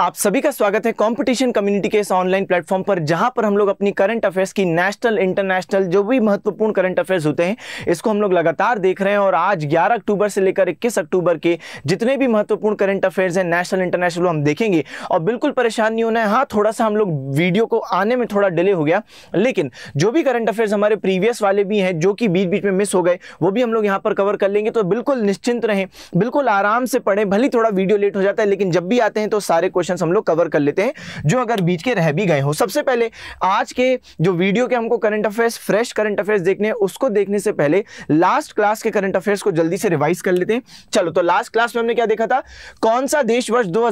आप सभी का स्वागत है कंपटीशन कम्युनिटी के इस ऑनलाइन प्लेटफॉर्म पर जहां पर हम लोग अपनी करंट अफेयर्स की नेशनल इंटरनेशनल जो भी महत्वपूर्ण करंट अफेयर्स होते हैं इसको हम लोग लगातार देख रहे हैं और आज 11 अक्टूबर से लेकर 21 अक्टूबर के जितने भी महत्वपूर्ण करंट अफेयर्स हैं नेशनल इंटरनेशनल हम देखेंगे और बिल्कुल परेशान नहीं होना है हाँ थोड़ा सा हम लोग वीडियो को आने में थोड़ा डिले हो गया लेकिन जो भी करंट अफेयर्स हमारे प्रीवियस वाले भी हैं जो कि बीच बीच में मिस हो गए वो भी हम लोग यहाँ पर कवर कर लेंगे तो बिल्कुल निश्चिंत रहें बिल्कुल आराम से पढ़ें भले थोड़ा वीडियो लेट हो जाता है लेकिन जब भी आते हैं तो सारे क्वेश्चन क्वेश्चन हम लोग कवर कर लेते हैं जो अगर बीच के रह भी गए हो सबसे पहले आज के जो वीडियो के हमको current affairs fresh current affairs देखने हैं उसको देखने से पहले लास्ट क्लास के करंट अफेयर्स को जल्दी से रिवाइज कर लेते हैं चलो तो लास्ट क्लास में हमने क्या देखा था कौन सा देश वर्ष दो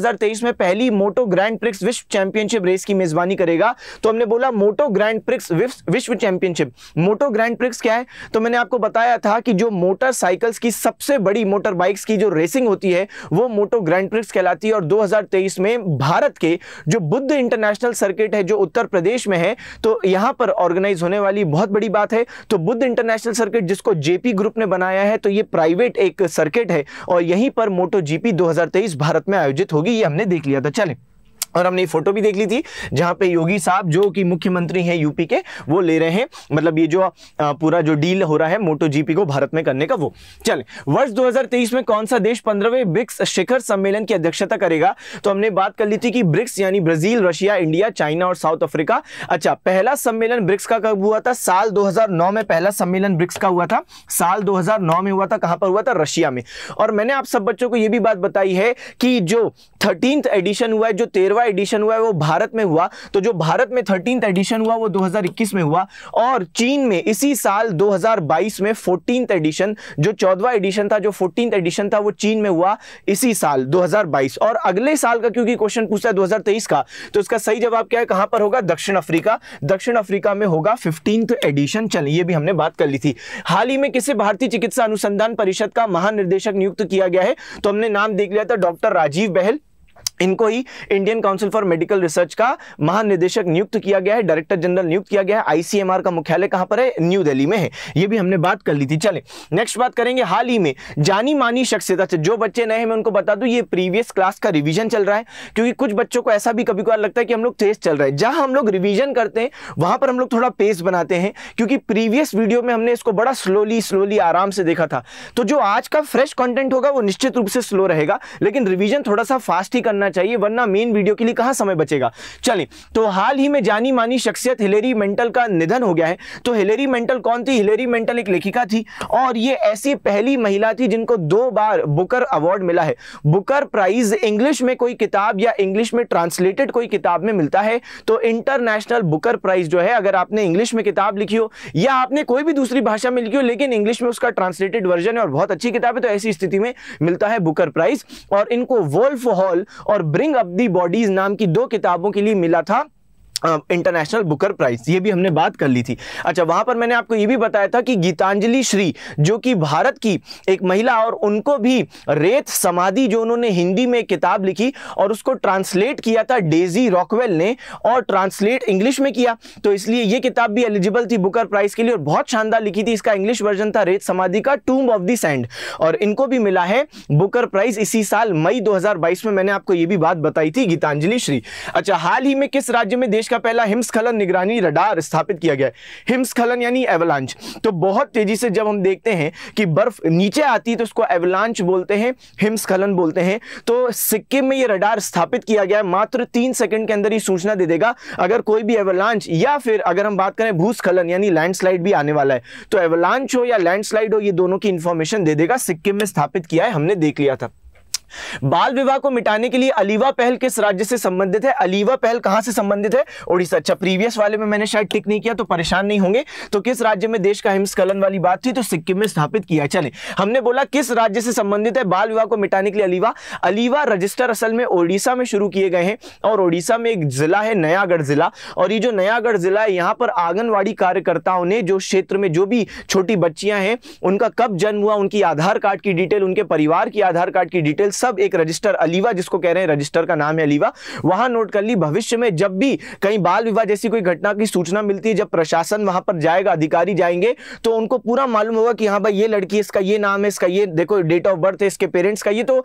में पहली मोटो ग्रैंड प्रिक्स विश्व चैंपियनशिप रेस की मेजबानी करेगा तो हमने बोला मोटो ग्रैंड प्रिक्स विश्व चैंपियनशिप मोटो ग्रैंड प्रिक्स क्या है तो मैंने आपको बताया था कि जो मोटरसाइकिल्स की सबसे बड़ी मोटर बाइक्स की जो रेसिंग होती है वो मोटो ग्रैंड प्रिक्स कहलाती है और 2023 में भारत के जो बुद्ध इंटरनेशनल सर्किट है जो उत्तर प्रदेश में है तो यहां पर ऑर्गेनाइज होने वाली बहुत बड़ी बात है तो बुद्ध इंटरनेशनल सर्किट जिसको जेपी ग्रुप ने बनाया है तो ये प्राइवेट एक सर्किट है और यहीं पर मोटो जीपी दो भारत में आयोजित होगी ये हमने देख लिया था चलें और हमने ये फोटो भी देख ली थी जहां पे योगी साहब जो कि मुख्यमंत्री हैं यूपी के वो ले रहे हैं मतलब ये जो पूरा जो डील हो रहा है मोटो जीपी को भारत में करने का वो चले वर्ष 2023 में कौन सा देश पंद्रहवें ब्रिक्स शिखर सम्मेलन की अध्यक्षता करेगा तो हमने बात कर ली थी कि ब्रिक्स यानी ब्राजील रशिया इंडिया चाइना और साउथ अफ्रीका अच्छा पहला सम्मेलन ब्रिक्स का कब हुआ था साल दो में पहला सम्मेलन ब्रिक्स का हुआ था साल दो में हुआ था कहां पर हुआ था रशिया में और मैंने आप सब बच्चों को यह भी बात बताई है कि जो थर्टीन एडिशन हुआ है जो तेरहवा एडिशन हुआ है वो भारत में हुआ तो जो भारत में थर्टीन एडिशन हुआ वो 2021 में हुआ और चीन में इसी साल 2022 में फोर्टीन एडिशन जो चौदवा एडिशन था जो फोर्टीन एडिशन था वो चीन में हुआ इसी साल 2022 और अगले साल का क्योंकि क्वेश्चन पूछा है 2023 का तो इसका सही जवाब क्या है कहां पर होगा दक्षिण अफ्रीका दक्षिण अफ्रीका में होगा फिफ्टीन एडिशन चल ये भी हमने बात कर ली थी हाल ही में किसे भारतीय चिकित्सा अनुसंधान परिषद का महानिर्देशक नियुक्त किया गया है तो हमने नाम देख लिया था डॉक्टर राजीव बहल इनको ही Indian council for medical research का महानिदेशक नियुक्त किया गया है डायरेक्टर जनरल नियुक्त किया गया है आईसीएमआर का मुख्यालय कहां पर है न्यू दिल्ली में है ये भी हमने बात कर ली थी चले नेक्स्ट बात करेंगे हाल ही में जानी मानी शख्सियत अच्छा जो बच्चे नए हैं मैं उनको बता दूं ये प्रीवियस क्लास का रिविजन चल रहा है क्योंकि कुछ बच्चों को ऐसा भी कभी कभार लगता है कि हम लोग तेज चल रहे हैं जहां हम लोग रिविजन करते हैं वहां पर हम लोग थोड़ा पेस बनाते हैं क्योंकि प्रीवियस वीडियो में हमने इसको बड़ा स्लोली स्लोली आराम से देखा था तो जो आज का फ्रेश कॉन्टेंट होगा वो निश्चित रूप से स्लो रहेगा लेकिन रिविजन थोड़ा सा फास्ट ही करना करना चाहिए वरना मेन वीडियो के लिए कहां समय बचेगा चलिए तो हाल ही में जानी मानी शख्सियत हिलेरी मेंटल का निधन हो गया है तो हिलेरी मेंटल कौन थी हिलेरी मेंटल एक लेखिका थी और ये ऐसी पहली महिला थी जिनको दो बार बुकर अवार्ड मिला है बुकर प्राइज इंग्लिश में कोई किताब या इंग्लिश में ट्रांसलेटेड कोई किताब में मिलता है तो इंटरनेशनल बुकर प्राइज जो है अगर आपने इंग्लिश में किताब लिखी हो या आपने कोई भी दूसरी भाषा में लिखी हो लेकिन इंग्लिश में उसका ट्रांसलेटेड वर्जन है और बहुत अच्छी किताब है तो ऐसी स्थिति में मिलता है बुकर प्राइज और इनको वोल्फ हॉल और ब्रिंग अप दी बॉडीज नाम की दो किताबों के लिए मिला था इंटरनेशनल बुकर प्राइज ये भी हमने बात कर ली थी अच्छा वहां पर मैंने आपको ये भी बताया था कि गीतांजलि श्री जो कि भारत की एक महिला और उनको भी रेत समाधि जो उन्होंने हिंदी में किताब लिखी और उसको ट्रांसलेट किया था डेजी रॉकवेल ने और ट्रांसलेट इंग्लिश में किया तो इसलिए ये किताब भी एलिजिबल थी बुकर प्राइज के लिए और बहुत शानदार लिखी थी इसका इंग्लिश वर्जन था रेत समाधि का टूम ऑफ द सैंड और इनको भी मिला है बुकर प्राइज इसी साल मई दो में मैंने आपको ये भी बात बताई थी गीतांजलि श्री अच्छा हाल ही में किस राज्य में देश का पहला हिमस्खलन निगरानी रडार स्थापित किया गया है हिमस्खलन यानी एवलांच तो बहुत तेजी से जब हम देखते हैं कि बर्फ नीचे आती है तो उसको एवलांच बोलते हैं हिमस्खलन बोलते हैं तो सिक्किम में ये रडार स्थापित किया गया है मात्र तीन सेकंड के अंदर ही सूचना दे देगा अगर कोई भी एवलांच या फिर अगर हम बात करें भूस्खलन यानी लैंडस्लाइड भी आने वाला है तो एवलांच हो या लैंडस्लाइड हो ये दोनों की इंफॉर्मेशन दे देगा सिक्किम में स्थापित किया है हमने देख लिया था बाल विवाह को मिटाने के लिए अलीवा पहल किस राज्य से संबंधित है अलीवा पहल कहां से संबंधित है उड़ीसा अच्छा प्रीवियस वाले में मैंने शायद टिक नहीं किया तो परेशान नहीं होंगे तो किस राज्य में देश का हिमस्खलन वाली बात थी तो सिक्किम में स्थापित किया चले हमने बोला किस राज्य से संबंधित है बाल विवाह को मिटाने के लिए अलीवा अलीवा रजिस्टर असल में ओडिशा में शुरू किए गए हैं और ओडिशा में एक जिला है नयागढ़ जिला और ये जो नयागढ़ जिला है यहाँ पर आंगनवाड़ी कार्यकर्ताओं ने जो क्षेत्र में जो भी छोटी बच्चियां हैं उनका कब जन्म हुआ उनकी आधार कार्ड की डिटेल उनके परिवार की आधार कार्ड की डिटेल सब एक रजिस्टर अलीवा जिसको कह रहे हैं रजिस्टर का नाम है अलीवा वहां नोट कर ली भविष्य में जब भी कहीं बाल विवाह जैसी कोई घटना की सूचना मिलती है जब प्रशासन वहां पर जाएगा अधिकारी जाएंगे तो उनको पूरा मालूम होगा कि हाँ भाई ये लड़की इसका ये नाम है इसका ये देखो डेट ऑफ बर्थ है इसके पेरेंट्स का ये तो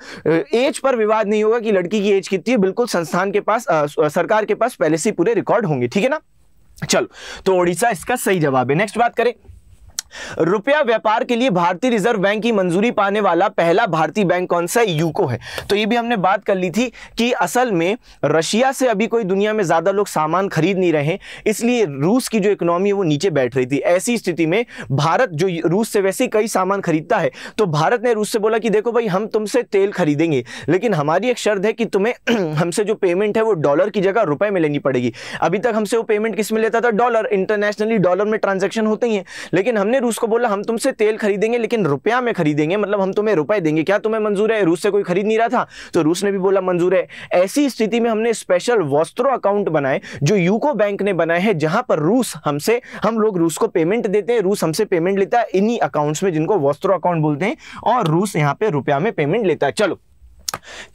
एज पर विवाद नहीं होगा कि लड़की की एज कितनी है बिल्कुल संस्थान के पास सरकार के पास पहले से पूरे रिकॉर्ड होंगे ठीक है ना चलो तो ओडिशा इसका सही जवाब है नेक्स्ट बात करें रुपया व्यापार के लिए भारतीय रिजर्व बैंक की मंजूरी पाने वाला पहला भारतीय बैंक कौन सा है यूको है तो ये भी हमने बात कर ली थी कि असल में रशिया से अभी कोई दुनिया में ज़्यादा लोग सामान खरीद नहीं रहे इसलिए रूस की जो इकोनॉमी है वो नीचे बैठ रही थी ऐसी स्थिति में भारत जो रूस से वैसे कई सामान खरीदता है तो भारत ने रूस से बोला कि देखो भाई हम तुमसे तेल खरीदेंगे लेकिन हमारी एक शर्त है कि तुम्हें हमसे जो पेमेंट है वो डॉलर की जगह रुपए में लेनी पड़ेगी अभी तक हमसे वो पेमेंट किस में लेता था डॉलर इंटरनेशनली डॉलर में ट्रांजेक्शन होते ही है लेकिन हमने ने रूस को बोला हम तुमसे तेल खरीदेंगे लेकिन रुपया में खरीदेंगे मतलब हम तुम्हें रुपए देंगे क्या तुम्हें मंजूर है रूस से कोई खरीद नहीं रहा था तो रूस ने भी बोला मंजूर है ऐसी स्थिति में हमने स्पेशल वस्त्रो अकाउंट बनाए जो यूको बैंक ने बनाए हैं जहां पर रूस हमसे हम लोग रूस को पेमेंट देते हैं रूस हमसे पेमेंट लेता है इन्हीं अकाउंट्स में जिनको वस्त्रो अकाउंट बोलते हैं और रूस यहाँ पे रुपया में पेमेंट लेता है चलो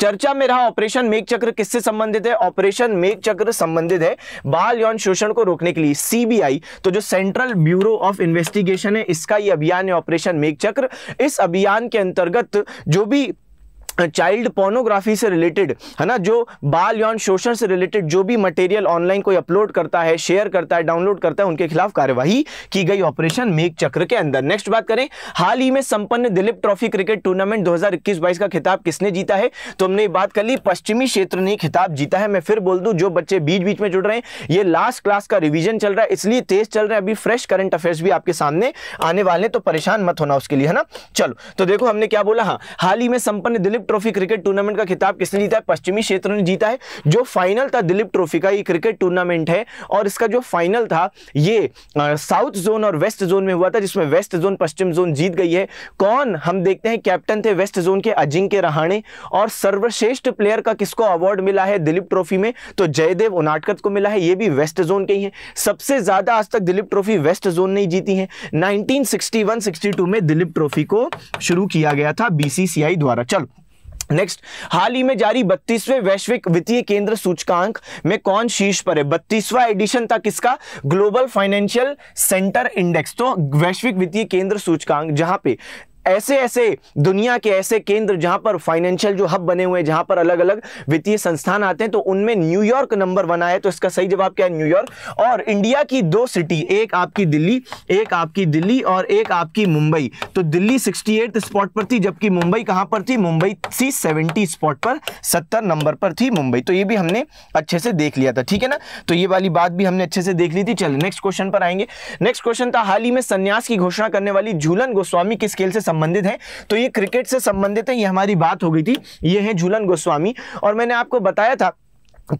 चर्चा में रहा ऑपरेशन मेघ चक्र किससे संबंधित है ऑपरेशन मेघ चक्र संबंधित है बाल यौन शोषण को रोकने के लिए सीबीआई तो जो सेंट्रल ब्यूरो ऑफ इन्वेस्टिगेशन है इसका ये अभियान है ऑपरेशन मेघ चक्र इस अभियान के अंतर्गत जो भी चाइल्ड पोर्नोग्राफी से रिलेटेड है ना जो बाल यौन शोषण से रिलेटेड जो भी मटेरियल ऑनलाइन कोई अपलोड करता है शेयर करता है डाउनलोड करता है उनके खिलाफ कार्यवाही की गई ऑपरेशन मेघ चक्र के अंदर नेक्स्ट बात करें हाल ही में संपन्न दिलीप ट्रॉफी क्रिकेट टूर्नामेंट 2021-22 का खिताब किसने जीता है तो हमने बात कर ली पश्चिमी क्षेत्र ने खिताब जीता है मैं फिर बोल दू जो बच्चे बीच बीच में जुड़ रहे हैं ये लास्ट क्लास का रिविजन चल रहा है इसलिए तेज चल रहा है अभी फ्रेश करंट अफेयर्स भी आपके सामने आने वाले तो परेशान मत होना उसके लिए है ना चलो तो देखो हमने क्या बोला हाँ हाल ही में संपन्न दिलीप ट्रॉफी क्रिकेट टूर्नामेंट का खिताब किसने जीता है पश्चिमी क्षेत्र ने जीता है जो फाइनल था दिलीप ट्रॉफी का ये क्रिकेट टूर्नामेंट है और इसका जो फाइनल था ये साउथ जोन और वेस्ट जोन में हुआ था जिसमें वेस्ट जोन पश्चिम जोन जीत गई है कौन हम देखते हैं कैप्टन थे वेस्ट जोन के अजिंक्य रहाणे और सर्वश्रेष्ठ प्लेयर का किसको अवार्ड मिला है दिलीप ट्रॉफी में तो जयदेव उनाटकर को मिला है ये भी वेस्ट जोन के ही है सबसे ज़्यादा आज तक दिलीप ट्रॉफी वेस्ट जोन ने जीती है नाइनटीन सिक्सटी में दिलीप ट्रॉफी को शुरू किया गया था बीसीसीआई द्वारा चलो नेक्स्ट हाल ही में जारी बत्तीसवें वैश्विक वित्तीय केंद्र सूचकांक में कौन शीर्ष पर है बत्तीसवा एडिशन था किसका ग्लोबल फाइनेंशियल सेंटर इंडेक्स तो वैश्विक वित्तीय केंद्र सूचकांक जहां पे ऐसे ऐसे दुनिया के ऐसे केंद्र जहां पर फाइनेंशियल जो हब बने हुए हैं जहां पर अलग अलग वित्तीय संस्थान आते हैं तो उनमें न्यूयॉर्क नंबर वन आया तो इसका सही जवाब क्या है न्यूयॉर्क और इंडिया की दो सिटी एक आपकी दिल्ली एक आपकी दिल्ली और एक आपकी मुंबई तो दिल्ली सिक्सटी स्पॉट पर थी जबकि मुंबई कहां पर थी मुंबई सी सेवेंटी स्पॉट पर सत्तर नंबर पर थी मुंबई तो ये भी हमने अच्छे से देख लिया था ठीक है ना तो ये वाली बात भी हमने अच्छे से देख ली थी चलिए नेक्स्ट क्वेश्चन पर आएंगे नेक्स्ट क्वेश्चन था हाल ही में संन्यास की घोषणा करने वाली झूलन गोस्वामी किस खेल से संबंधित है तो ये क्रिकेट से संबंधित है ये हमारी बात हो गई थी ये है झूलन गोस्वामी और मैंने आपको बताया था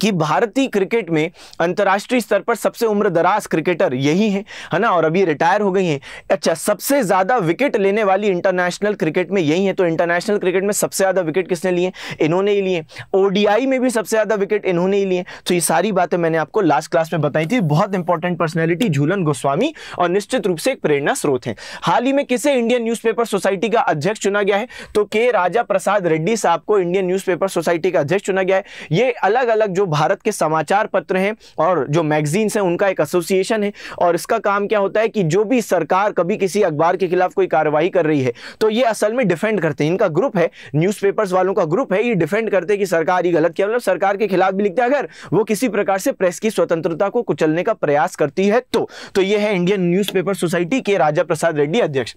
कि भारतीय क्रिकेट में अंतर्राष्ट्रीय स्तर पर सबसे उम्रदराज क्रिकेटर यही हैं है ना और अभी रिटायर हो गई हैं अच्छा सबसे ज़्यादा विकेट लेने वाली इंटरनेशनल क्रिकेट में यही है तो इंटरनेशनल क्रिकेट में सबसे ज़्यादा विकेट किसने लिए इन्होंने ही लिए ओडीआई में भी सबसे ज़्यादा विकेट इन्होंने ही लिए तो ये सारी बातें मैंने आपको लास्ट क्लास में बताई थी बहुत इंपॉर्टेंट पर्सनैलिटी झूलन गोस्वामी और निश्चित रूप से एक प्रेरणा स्रोत हैं हाल ही में किसे इंडियन न्यूज़पेपर सोसाइटी का अध्यक्ष चुना गया है तो के राजा प्रसाद रेड्डी साहब को इंडियन न्यूज़पेपर सोसाइटी का अध्यक्ष चुना गया है ये अलग अलग जो भारत के समाचार पत्र हैं और जो मैगजीन्स हैं उनका एक एसोसिएशन है और इसका काम क्या होता है कि जो भी सरकार कभी किसी अखबार के खिलाफ कोई कार्रवाई कर रही है तो ये असल में डिफेंड करते हैं इनका ग्रुप है न्यूज़पेपर्स वालों का ग्रुप है ये डिफेंड करते हैं कि सरकार ही गलत किया मतलब सरकार के खिलाफ भी लिखते हैं अगर वो किसी प्रकार से प्रेस की स्वतंत्रता को कुचलने का प्रयास करती है तो, तो ये है इंडियन न्यूज़ सोसाइटी के राजा प्रसाद रेड्डी अध्यक्ष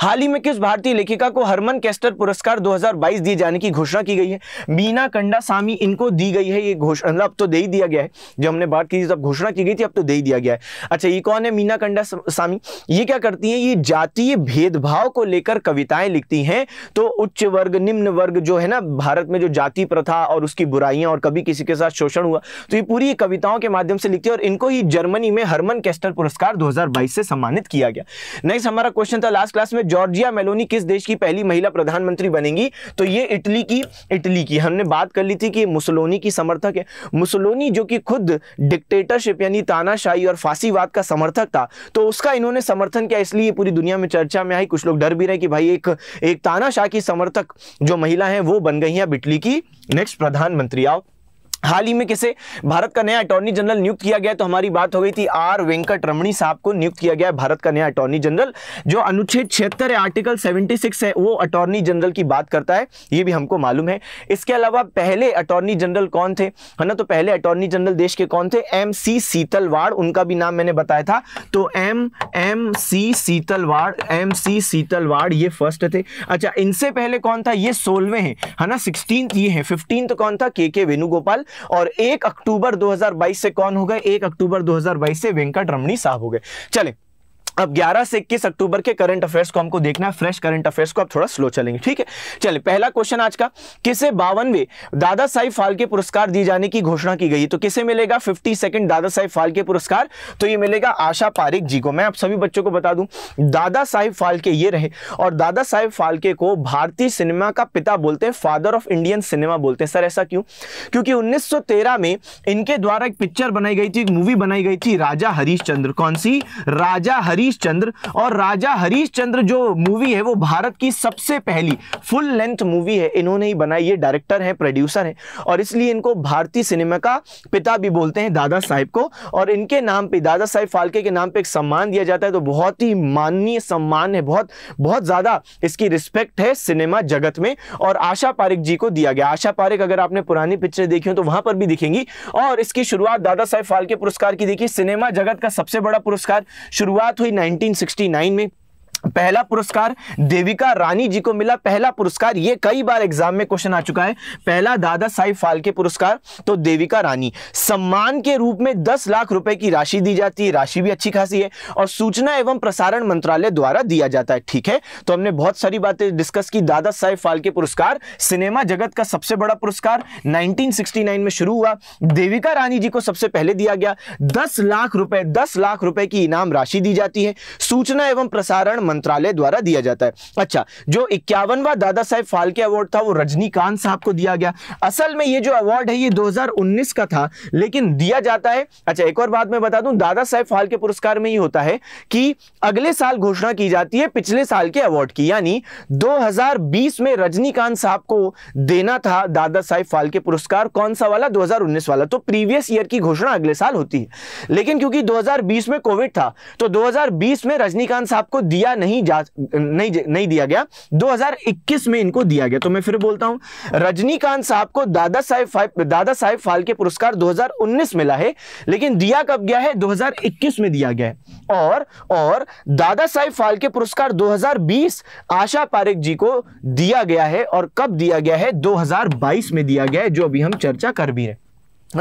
हाल ही में किस भारतीय लेखिका को हरमन कैस्टर पुरस्कार 2022 दिए जाने की घोषणा की गई है बीना कंडा सामी इनको दी गई है ये घोषणा मतलब अब तो दे ही दिया गया है जो हमने बात की थी तब घोषणा की गई थी अब तो दे ही दिया गया है अच्छा ये कौन है मीना कंडा सामी ये क्या करती है ये जातीय भेदभाव को लेकर कविताएं लिखती हैं तो उच्च वर्ग निम्न वर्ग जो है ना भारत में जो जाति प्रथा और उसकी बुराइयां और कभी किसी के साथ शोषण हुआ तो ये पूरी कविताओं के माध्यम से लिखती है और इनको ही जर्मनी में हरमन कैस्टर पुरस्कार दो से सम्मानित किया गया नेक्स्ट हमारा क्वेश्चन था लास्ट क्लास में जॉर्जिया मेलोनी किस देश की पहली महिला प्रधानमंत्री बनेंगी तो ये इटली की इटली की हमने बात कर ली थी कि मुसलोनी की समर्थक है मुसलोनी जो कि खुद डिक्टेटरशिप यानी तानाशाही और फांसीवाद का समर्थक था तो उसका इन्होंने समर्थन किया इसलिए पूरी दुनिया में चर्चा में आई कुछ लोग डर भी रहे कि भाई एक एक तानाशाह की समर्थक जो महिला है वो बन गई है इटली की नेक्स्ट प्रधानमंत्री आओ हाल ही में किसे भारत का नया अटॉर्नी जनरल नियुक्त किया गया तो हमारी बात हो गई थी आर वेंकट रमणी साहब को नियुक्त किया गया भारत का नया अटॉर्नी जनरल जो अनुच्छेद छिहत्तर है आर्टिकल 76 है वो अटॉर्नी जनरल की बात करता है ये भी हमको मालूम है इसके अलावा पहले अटॉर्नी जनरल कौन थे है ना तो पहले अटॉर्नी जनरल देश के कौन थे एम सी सीतलवाड़ उनका भी नाम मैंने बताया था तो M M C Setalvad M C Setalvad ये फर्स्ट थे अच्छा इनसे पहले कौन था ये सोलवे हैं है ना सिक्सटीन ये हैं फिफ्टीन कौन था के के वेणुगोपाल और एक अक्टूबर 2022 से कौन हो गए एक अक्टूबर 2022 से वेंकट रमणी साहब हो गए चले अब 11 से 21 अक्टूबर के करंट अफेयर्स को हमको देखना है फ्रेश करंट अफेयर्स को आप थोड़ा स्लो चलेंगे ठीक है चलिए पहला क्वेश्चन आज का किसे बावनवे दादा साहिब फालके पुरस्कार दिए जाने की घोषणा की गई तो किसे मिलेगा फिफ्टी सेकेंड दादा साहिब फालके पुरस्कार तो ये मिलेगा आशा पारिक जी को मैं आप सभी बच्चों को बता दूं दादा साहिब फालके ये रहे और दादा साहिब फालके को भारतीय सिनेमा का पिता बोलते हैं फादर ऑफ इंडियन सिनेमा बोलते हैं सर ऐसा क्यों क्योंकि उन्नीस में इनके द्वारा एक पिक्चर बनाई गई थी एक मूवी बनाई गई थी राजा हरीश चंद्र कौन सी राजा हरी हरीश चंद्र और राजा हरीश चंद्र जो मूवी है वो भारत की सबसे पहली फुल लेंथ मूवी है इन्होंने ही बनाई ये डायरेक्टर है प्रोड्यूसर है और इसलिए इनको भारतीय सिनेमा का पिता भी बोलते हैं दादा साहेब को और इनके नाम पर दादा साहेब फालके के नाम पर एक सम्मान दिया जाता है तो बहुत ही माननीय सम्मान है बहुत बहुत ज़्यादा इसकी रिस्पेक्ट है सिनेमा जगत में और आशा पारिक जी को दिया गया आशा पारिक अगर आपने पुरानी पिक्चर देखी हो तो वहां पर भी दिखेंगी और इसकी शुरुआत दादा साहेब फालके पुरस्कार की देखिए सिनेमा जगत का सबसे बड़ा पुरस्कार शुरुआत हुई 1969 में पहला पुरस्कार देविका रानी जी को मिला पहला पुरस्कार ये कई बार एग्जाम में क्वेश्चन आ चुका है पहला दादा साहिब फालके पुरस्कार तो देविका रानी सम्मान के रूप में 10 लाख रुपए की राशि दी जाती है राशि भी अच्छी खासी है और सूचना एवं प्रसारण मंत्रालय द्वारा दिया जाता है ठीक है तो हमने बहुत सारी बातें डिस्कस की दादा साहिब फालके पुरस्कार सिनेमा जगत का सबसे बड़ा पुरस्कार नाइनटीन में शुरू हुआ देविका रानी जी को सबसे पहले दिया गया दस लाख रुपए दस लाख रुपए की इनाम राशि दी जाती है सूचना एवं प्रसारण मंत्रालय द्वारा दिया जाता है अच्छा जो इक्यावनवा दादा साहेब फाल्के अवार्ड था वो रजनीकांत साहब को दिया गया असल में ये जो अवार्ड है ये 2019 का था लेकिन दिया जाता है अच्छा एक और बात मैं बता दूं दादा साहेब फाल्के पुरस्कार में ये होता है कि अगले साल घोषणा की जाती है पिछले साल के अवार्ड की यानी 2020 में रजनीकांत साहब को देना था दादा साहेब फाल्के पुरस्कार कौन सा वाला 2019 वाला तो प्रीवियस ईयर की घोषणा अगले साल होती है लेकिन क्योंकि 2020 में कोविड था तो 2020 में रजनीकांत साहब को दिया नहीं जा नहीं नहीं दिया गया 2021 में इनको दिया गया तो मैं फिर बोलता हूं रजनीकांत साहब को दादा साहेब दादा साहेब फालके पुरस्कार 2019 मिला है लेकिन दिया कब गया है 2021 में दिया गया है और और दादा साहेब फालके पुरस्कार 2020 आशा पारेख जी को दिया गया है और कब दिया गया है 2022 में दिया गया है जो अभी हम चर्चा कर भी रहे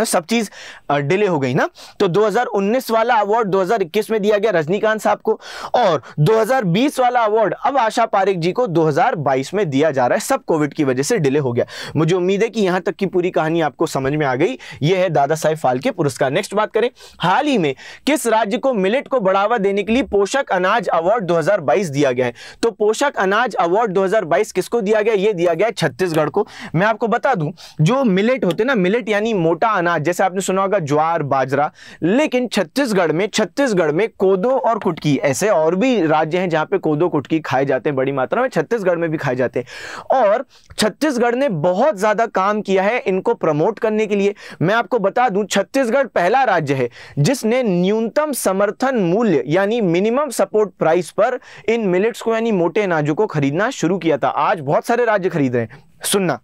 सब चीज़ डिले हो गई ना तो 2019 वाला अवार्ड 2021 में दिया गया रजनीकांत साहब को और 2020 वाला अवार्ड अब आशा पारिक जी को 2022 में दिया जा रहा है सब कोविड की वजह से डिले हो गया मुझे उम्मीद है कि यहां तक की पूरी कहानी आपको समझ में आ गई यह है दादा साहेब फालके पुरस्कार नेक्स्ट बात करें हाल ही में किस राज्य को मिलेट को बढ़ावा देने के लिए पोषक अनाज अवार्ड दो दिया गया है तो पोषक अनाज अवार्ड दो किसको दिया गया यह दिया गया छत्तीसगढ़ को मैं आपको बता दू जो मिलेट होते ना मिलेट यानी मोटा अनाज जैसे आपने सुना होगा ज्वार बाजरा लेकिन छत्तीसगढ़ में छत्तीसगढ़ में कोदो और कुटकी ऐसे और भी राज्य हैं जहां पे कोदो कुटकी खाए जाते हैं बड़ी मात्रा में छत्तीसगढ़ में भी खाए जाते हैं और छत्तीसगढ़ ने बहुत ज़्यादा काम किया है इनको प्रमोट करने के लिए मैं आपको बता दूं छत्तीसगढ़ पहला राज्य है जिसने न्यूनतम समर्थन मूल्य यानी मिनिमम सपोर्ट प्राइस पर इन मिलेट्स को यानी मोटे अनाजों को खरीदना शुरू किया था आज बहुत सारे राज्य खरीद रहे हैं सुनना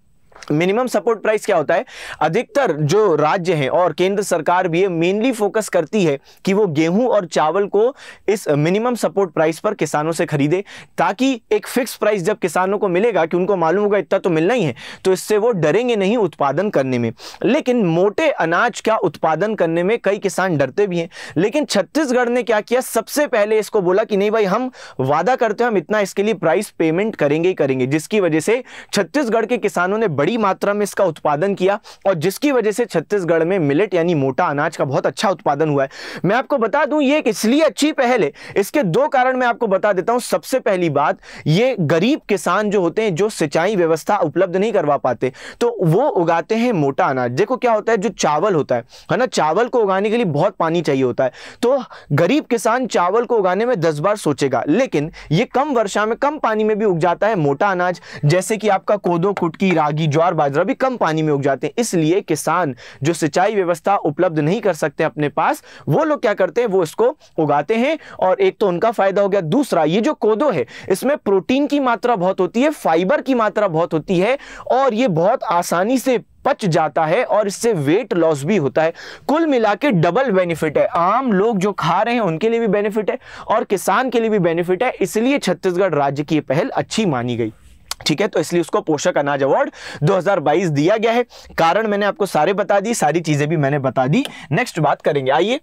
मिनिमम सपोर्ट प्राइस क्या होता है अधिकतर जो राज्य हैं और केंद्र सरकार भी मेनली फोकस करती है कि वो गेहूं और चावल को इस मिनिमम सपोर्ट प्राइस पर किसानों से खरीदे ताकि एक फिक्स प्राइस जब किसानों को मिलेगा कि उनको मालूम होगा इतना तो मिलना ही है तो इससे वो डरेंगे नहीं उत्पादन करने में लेकिन मोटे अनाज का उत्पादन करने में कई किसान डरते भी हैं लेकिन छत्तीसगढ़ ने क्या किया सबसे पहले इसको बोला कि नहीं भाई हम वादा करते हैं हम इतना इसके लिए प्राइस पेमेंट करेंगे ही करेंगे जिसकी वजह से छत्तीसगढ़ के किसानों ने बड़ी बड़ी मात्रा में इसका उत्पादन किया और जिसकी वजह से छत्तीसगढ़ में मिलेट यानी मोटा अनाज का बहुत अच्छा उत्पादन हुआ है मैं आपको बता दूं ये इसलिए अच्छी पहल है इसके दो कारण मैं आपको बता देता हूं सबसे पहली बात ये गरीब किसान जो होते हैं जो सिंचाई व्यवस्था उपलब्ध नहीं करवा पाते तो वो उगाते हैं मोटा अनाज देखो क्या होता है जो चावल होता है है ना चावल को उगाने के लिए बहुत पानी चाहिए होता है तो गरीब किसान चावल को उगाने में दस बार सोचेगा लेकिन ये कम वर्षा में कम पानी में भी उग जाता है मोटा अनाज जैसे कि आपका कोदो कुटकी रागी जो ज्वार बाजरा भी कम पानी में उग जाते हैं इसलिए किसान जो सिंचाई व्यवस्था उपलब्ध नहीं कर सकते अपने पास वो लोग क्या करते हैं वो इसको उगाते हैं और एक तो उनका फायदा हो गया दूसरा ये जो कोदो है इसमें प्रोटीन की मात्रा बहुत होती है फाइबर की मात्रा बहुत होती है और ये बहुत आसानी से पच जाता है और इससे वेट लॉस भी होता है कुल मिला के डबल बेनिफिट है आम लोग जो खा रहे हैं उनके लिए भी बेनिफिट है और किसान के लिए भी बेनिफिट है इसलिए छत्तीसगढ़ राज्य की यह पहल अच्छी मानी गई ठीक है तो इसलिए उसको पोषक अनाज अवार्ड 2022 दिया गया है कारण मैंने आपको सारे बता दी सारी चीज़ें भी मैंने बता दी नेक्स्ट बात करेंगे आइए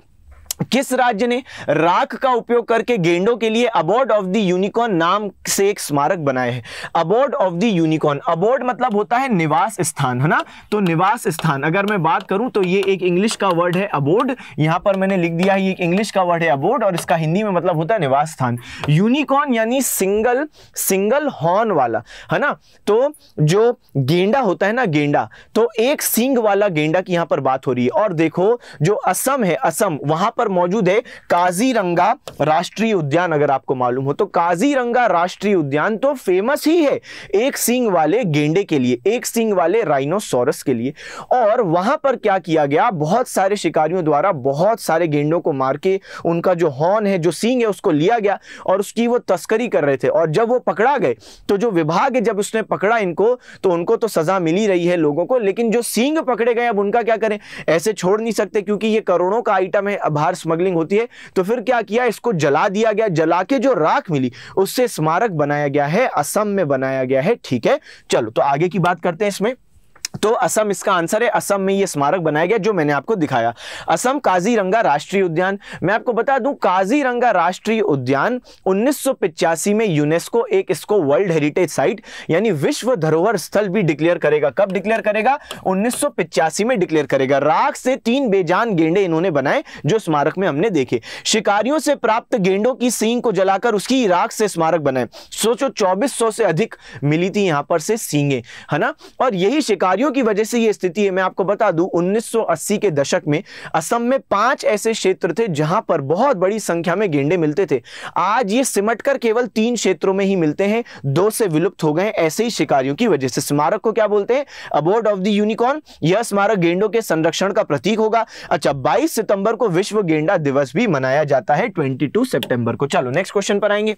किस राज्य ने राख का उपयोग करके गेंडों के लिए अबोर्ड ऑफ द यूनिकॉर्न नाम से एक स्मारक बनाया है aboard of the unicorn aboard मतलब होता है निवास स्थान है ना तो निवास स्थान अगर मैं बात करूं तो ये एक इंग्लिश का वर्ड है अबोर्ड यहां पर मैंने लिख दिया है ये एक इंग्लिश का वर्ड है अबोर्ड और इसका हिंदी में मतलब होता है निवास स्थान यूनिकॉर्न यानी सिंगल सिंगल हॉर्न वाला है ना तो जो गेंडा होता है ना गेंडा तो एक सिंग वाला गेंडा की यहां पर बात हो रही है और देखो जो असम है असम वहां पर पर मौजूद है काजीरंगा राष्ट्रीय उद्यान अगर आपको मालूम हो तो काजीरंगा राष्ट्रीय उद्यान तो फेमस ही है एक सिंग वाले गेंडे के लिए एक सिंग वाले राइनोसोरस के लिए और वहां पर क्या किया गया बहुत सारे शिकारियों द्वारा बहुत सारे गेंडों को मार के उनका जो हॉर्न है जो सिंग है उसको लिया गया और उसकी वो तस्करी कर रहे थे और जब वो पकड़ा गए तो जो विभाग है जब उसने पकड़ा इनको तो उनको तो सजा मिली रही है लोगों को लेकिन जो सिंग पकड़े गए अब उनका क्या करें ऐसे छोड़ नहीं सकते क्योंकि ये करोड़ों का आइटम है बाहर स्मगलिंग होती है तो फिर क्या किया इसको जला दिया गया जला के जो राख मिली उससे स्मारक बनाया गया है असम में बनाया गया है ठीक है चलो तो आगे की बात करते हैं इसमें तो असम इसका आंसर है असम में ये स्मारक बनाया गया जो मैंने आपको दिखाया असम काजीरंगा राष्ट्रीय उद्यान मैं आपको बता दूं काजीरंगा राष्ट्रीय उद्यान 1985 में यूनेस्को एक इसको वर्ल्ड हेरिटेज साइट यानी विश्व धरोहर स्थल भी डिक्लेयर करेगा कब डिक्लेयर करेगा 1985 में डिक्लेयर करेगा राख से तीन बेजान गेंडे इन्होंने बनाए जो स्मारक में हमने देखे शिकारियों से प्राप्त गेंडों की सींग को जलाकर उसकी राख से स्मारक बनाए सोचो चौबीस से अधिक मिली थी यहां पर से सींगे है ना और यही शिकारियों कंपनियों की वजह से ये स्थिति है मैं आपको बता दूं 1980 के दशक में असम में पांच ऐसे क्षेत्र थे जहां पर बहुत बड़ी संख्या में गेंडे मिलते थे आज ये सिमटकर केवल तीन क्षेत्रों में ही मिलते हैं दो से विलुप्त हो गए ऐसे ही शिकारियों की वजह से स्मारक को क्या बोलते हैं अबोर्ड ऑफ द यूनिकॉर्न यह स्मारक गेंडों के संरक्षण का प्रतीक होगा अच्छा बाईस सितंबर को विश्व गेंडा दिवस भी मनाया जाता है ट्वेंटी सितंबर को चलो नेक्स्ट क्वेश्चन पर आएंगे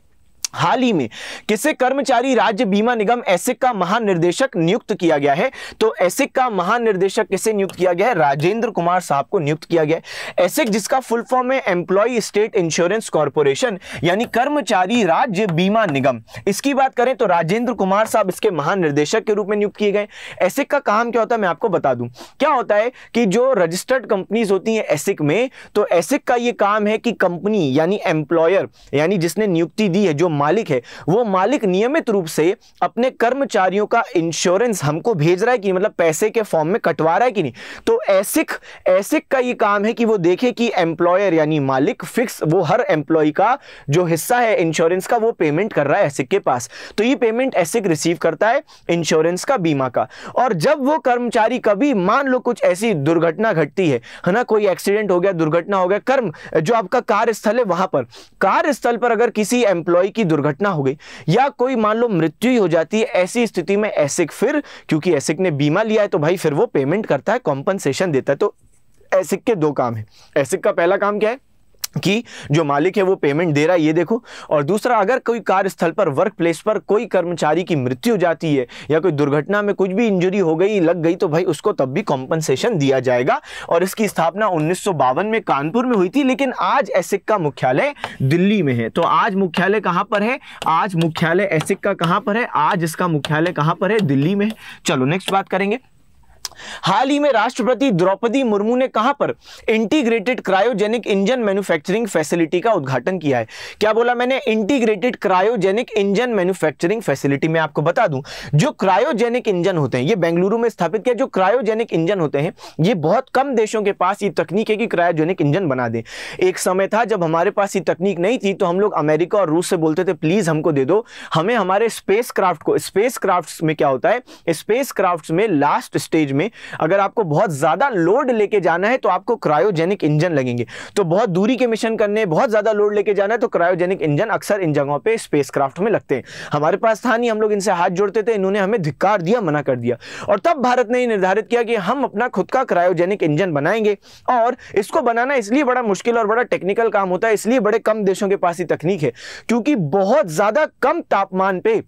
हाल ही में किसे कर्मचारी राज्य बीमा निगम एसिक का महानिर्देशक नियुक्त किया गया है तो एसिक का महानिर्देशक किसे नियुक्त किया गया है राजेंद्र कुमार साहब को नियुक्त किया गया है एसिक जिसका फुल फॉर्म है एम्प्लॉय स्टेट इंश्योरेंस कॉरपोरेशन यानी कर्मचारी राज्य बीमा निगम इसकी बात करें तो राजेंद्र कुमार साहब इसके महानिर्देशक के रूप में नियुक्त किए गए एसिक का काम क्या होता है मैं आपको बता दूं क्या होता है कि जो रजिस्टर्ड कंपनीज होती है एसिक में तो एसिक का यह काम है कि कंपनी यानी एम्प्लॉयर यानी जिसने नियुक्ति दी है जो मालिक है वो मालिक नियमित रूप से अपने कर्मचारियों का इंश्योरेंस हमको भेज रहा है कि मतलब पैसे के फॉर्म में कटवा रहा है कि नहीं तो एसिक एसिक का ये काम है कि वो देखे कि एम्प्लॉयर यानी मालिक फिक्स वो हर एम्प्लॉय का जो हिस्सा है इंश्योरेंस का वो पेमेंट कर रहा है एसिक के पास तो ये पेमेंट एसिक रिसीव करता है इंश्योरेंस का बीमा का और जब वो कर्मचारी कभी मान लो कुछ ऐसी दुर्घटना घटती है है ना कोई एक्सीडेंट हो गया दुर्घटना हो गया कर्म जो आपका कार्यस्थल है वहां पर कार्यस्थल पर अगर किसी एम्प्लॉय की दुर्घटना हो गई या कोई मान लो मृत्यु ही हो जाती है ऐसी स्थिति में एसिक फिर क्योंकि एसिक ने बीमा लिया है तो भाई फिर वो पेमेंट करता है कॉम्पनसेशन देता है तो एसिक के दो काम है एसिक का पहला काम क्या है कि जो मालिक है वो पेमेंट दे रहा है ये देखो और दूसरा अगर कोई कार्यस्थल पर वर्क प्लेस पर कोई कर्मचारी की मृत्यु हो जाती है या कोई दुर्घटना में कुछ भी इंजरी हो गई लग गई तो भाई उसको तब भी कॉम्पनसेशन दिया जाएगा और इसकी स्थापना उन्नीस में कानपुर में हुई थी लेकिन आज एसिक का मुख्यालय दिल्ली में है तो आज मुख्यालय कहाँ पर है आज मुख्यालय एसिक का कहाँ पर है आज इसका मुख्यालय कहाँ पर है दिल्ली में है चलो नेक्स्ट बात करेंगे हाल ही में राष्ट्रपति द्रौपदी मुर्मू ने कहां पर integrated cryogenic engine manufacturing facility का उद्घाटन किया है क्या बोला मैंने integrated cryogenic engine manufacturing facility में आपको बता दूं जो क्रायोजेनिक इंजन होते हैं ये बेंगलुरु में स्थापित किया जो क्रायोजेनिक इंजन होते हैं ये बहुत कम देशों के पास ये तकनीक है कि क्रायोजेनिक इंजन बना दें एक समय था जब हमारे पास ये तकनीक नहीं थी तो हम लोग अमेरिका और रूस से बोलते थे प्लीज हमको दे दो हमें हमारे स्पेस क्राफ्ट को स्पेस क्राफ्ट में क्या होता है स्पेस क्राफ्ट में लास्ट स्टेज में अगर आपको बहुत ज़्यादा लोड लेके जाना है तो आपको क्रायोजेनिक इंजन लगेंगे तो बहुत दूरी के मिशन करने बहुत ज़्यादा लोड लेके जाना है तो क्रायोजेनिक इंजन अक्सर इन जगहों पर स्पेस में लगते हैं हमारे पास था नहीं हम लोग इनसे हाथ जोड़ते थे इन्होंने हमें धिक्कार दिया मना कर दिया और तब भारत ने निर्धारित किया कि हम अपना खुद का क्रायोजेनिक इंजन बनाएंगे और इसको बनाना इसलिए बड़ा मुश्किल और बड़ा टेक्निकल काम होता है इसलिए बड़े कम देशों के पास ही तकनीक है क्योंकि बहुत ज़्यादा कम तापमान पे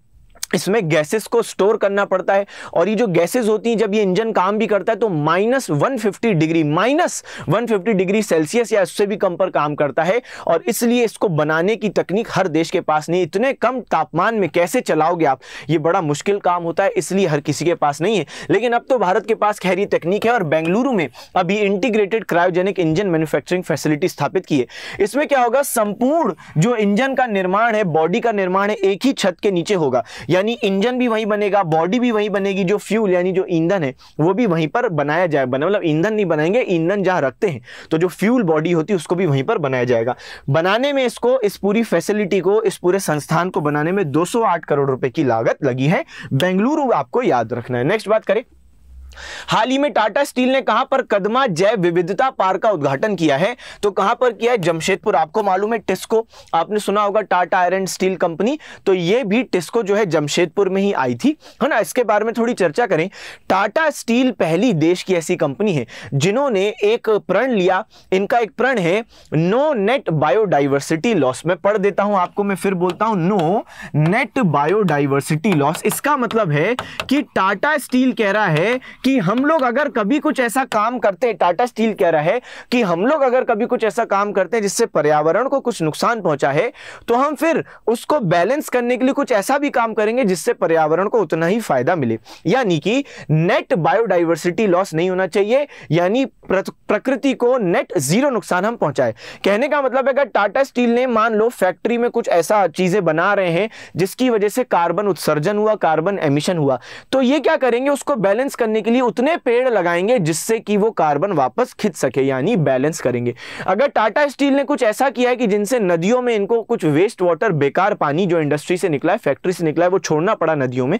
इसमें गैसेस को स्टोर करना पड़ता है और ये जो गैसेस होती हैं जब ये इंजन काम भी करता है तो minus one degree minus one degree celsius या उससे भी कम पर काम करता है और इसलिए इसको बनाने की तकनीक हर देश के पास नहीं इतने कम तापमान में कैसे चलाओगे आप ये बड़ा मुश्किल काम होता है इसलिए हर किसी के पास नहीं है लेकिन अब तो भारत के पास खैरी तकनीक है और बेंगलुरु में अभी integrated cryogenic engine manufacturing facility स्थापित की है इसमें क्या होगा संपूर्ण जो इंजन का निर्माण है बॉडी का निर्माण है एक ही छत के नीचे होगा या यानी इंजन भी वहीं बनेगा बॉडी भी वहीं बनेगी जो फ्यूल यानी जो ईंधन है वो भी वहीं पर बनाया जाए बना मतलब ईंधन नहीं बनाएंगे ईंधन जहाँ रखते हैं तो जो फ्यूल बॉडी होती है उसको भी वहीं पर बनाया जाएगा बनाने में इसको इस पूरी फैसिलिटी को इस पूरे संस्थान को बनाने में दो करोड़ रुपए की लागत लगी है बेंगलुरु आपको याद रखना है नेक्स्ट बात करें हाल ही में टाटा स्टील ने कहां पर कदमा जैव विविधता पार्क का उद्घाटन किया है तो कहां पर किया है जमशेदपुर आपको मालूम है टिस्को आपने सुना होगा टाटा आयरन स्टील कंपनी तो ये भी टिस्को जो है जमशेदपुर में ही आई थी है ना इसके बारे में थोड़ी चर्चा करें टाटा स्टील पहली देश की ऐसी कंपनी है जिन्होंने एक प्रण लिया इनका एक प्रण है नो नेट बायोडाइवर्सिटी लॉस मैं पढ़ देता हूं आपको मैं फिर बोलता हूं नो नेट बायोडाइवर्सिटी लॉस इसका मतलब है कि टाटा स्टील कह रहा है कि हम लोग अगर कभी कुछ ऐसा काम करते हैं टाटा स्टील कह रहा है कि हम लोग अगर कभी कुछ ऐसा काम करते हैं जिससे पर्यावरण को कुछ नुकसान पहुंचा है तो हम फिर उसको बैलेंस करने के लिए कुछ ऐसा भी काम करेंगे जिससे पर्यावरण को उतना ही फायदा मिले यानी कि नेट बायोडाइवर्सिटी लॉस नहीं होना चाहिए यानी प्रकृति को नेट जीरो नुकसान हम पहुंचाए कहने का मतलब है अगर टाटा स्टील ने मान लो फैक्ट्री में कुछ ऐसा चीजें बना रहे हैं जिसकी वजह से कार्बन उत्सर्जन हुआ कार्बन एमिशन हुआ तो ये क्या करेंगे उसको बैलेंस करने के लिए उतने पेड़ लगाएंगे जिससे कि वो कार्बन वापस खिंच सके यानी बैलेंस करेंगे अगर टाटा स्टील ने कुछ ऐसा किया है कि जिनसे नदियों में इनको कुछ वेस्ट वाटर बेकार पानी जो इंडस्ट्री से निकला है फैक्ट्री से निकला है वो छोड़ना पड़ा नदियों में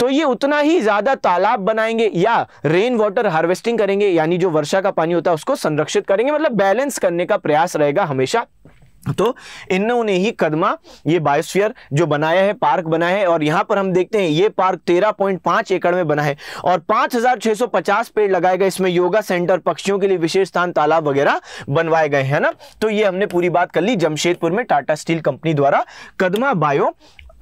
तो ये उतना ही ज़्यादा तालाब बनाएंगे या रेन वाटर हार्वेस्टिंग करेंगे यानी जो वर्षा का पानी होता है उसको संरक्षित करेंगे मतलब बैलेंस करने का प्रयास रहेगा हमेशा तो इन्होंने ही कदमा ये बायोस्फीयर जो बनाया है पार्क बनाया है और यहाँ पर हम देखते हैं ये पार्क 13.5 एकड़ में बना है और 5,650 पेड़ लगाए गए इसमें योगा सेंटर पक्षियों के लिए विशेष स्थान तालाब वगैरह बनवाए गए हैं ना तो ये हमने पूरी बात कर ली जमशेदपुर में टाटा स्टील कंपनी द्वारा कदमा बायो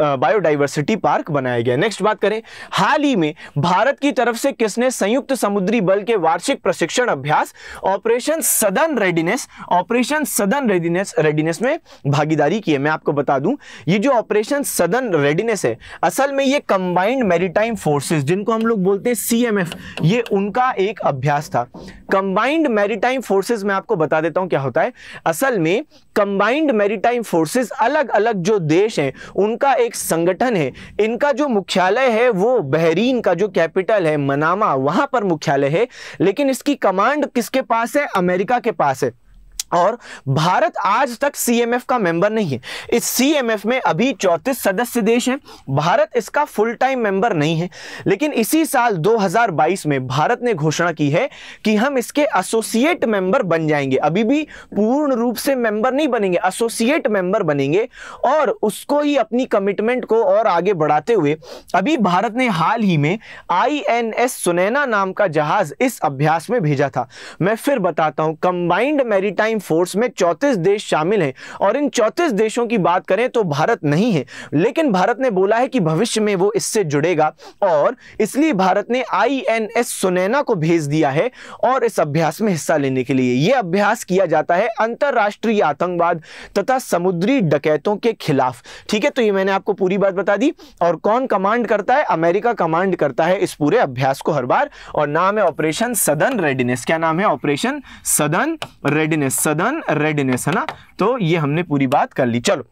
बायोडाइवर्सिटी पार्क बनाया गया नेक्स्ट बात करें हाल ही में भारत की तरफ से किसने संयुक्त समुद्री बल के वार्षिक प्रशिक्षण अभ्यास operation southern readiness operation southern readiness readiness में भागीदारी की है मैं आपको बता दूं ये जो ऑपरेशन सदन रेडीनेस है असल में ये कंबाइंड मेरीटाइम फोर्सेज जिनको हम लोग बोलते हैं सी ये उनका एक अभ्यास था कंबाइंड मेरीटाइम फोर्सेज मैं आपको बता देता हूं क्या होता है असल में कंबाइंड मेरीटाइम फोर्सेज अलग अलग जो देश हैं उनका एक एक संगठन है इनका जो मुख्यालय है वो बहरीन का जो कैपिटल है मनामा वहां पर मुख्यालय है लेकिन इसकी कमांड किसके पास है अमेरिका के पास है और भारत आज तक सीएमएफ का मेंबर नहीं है इस सीएमएफ में अभी चौतीस सदस्य देश हैं भारत इसका फुल टाइम मेंबर नहीं है लेकिन इसी साल 2022 में भारत ने घोषणा की है कि हम इसके एसोसिएट मेंबर बन जाएंगे अभी भी पूर्ण रूप से मेंबर नहीं बनेंगे एसोसिएट मेंबर बनेंगे और उसको ही अपनी कमिटमेंट को और आगे बढ़ाते हुए अभी भारत ने हाल ही में आई सुनैना नाम का जहाज इस अभ्यास में भेजा था मैं फिर बताता हूँ कंबाइंड मेरी इन फोर्स में चौंतीस देश शामिल हैं और इन चौंतीस देशों की बात करें तो भारत नहीं है लेकिन भारत ने बोला है कि भविष्य में वो इससे जुड़ेगा और इसलिए भारत ने आई एन एस सुनैना को भेज दिया है और इस अभ्यास में हिस्सा लेने के लिए यह अभ्यास किया जाता है अंतर्राष्ट्रीय आतंकवाद तथा समुद्री डकैतों के खिलाफ ठीक है तो ये मैंने आपको पूरी बात बता दी और कौन कमांड करता है अमेरिका कमांड करता है इस पूरे अभ्यास को हर बार और नाम है ऑपरेशन सदन रेडिनेस क्या नाम है ऑपरेशन सदन रेडिनेस सदन रेडिनेस है ना तो ये हमने पूरी बात कर ली चलो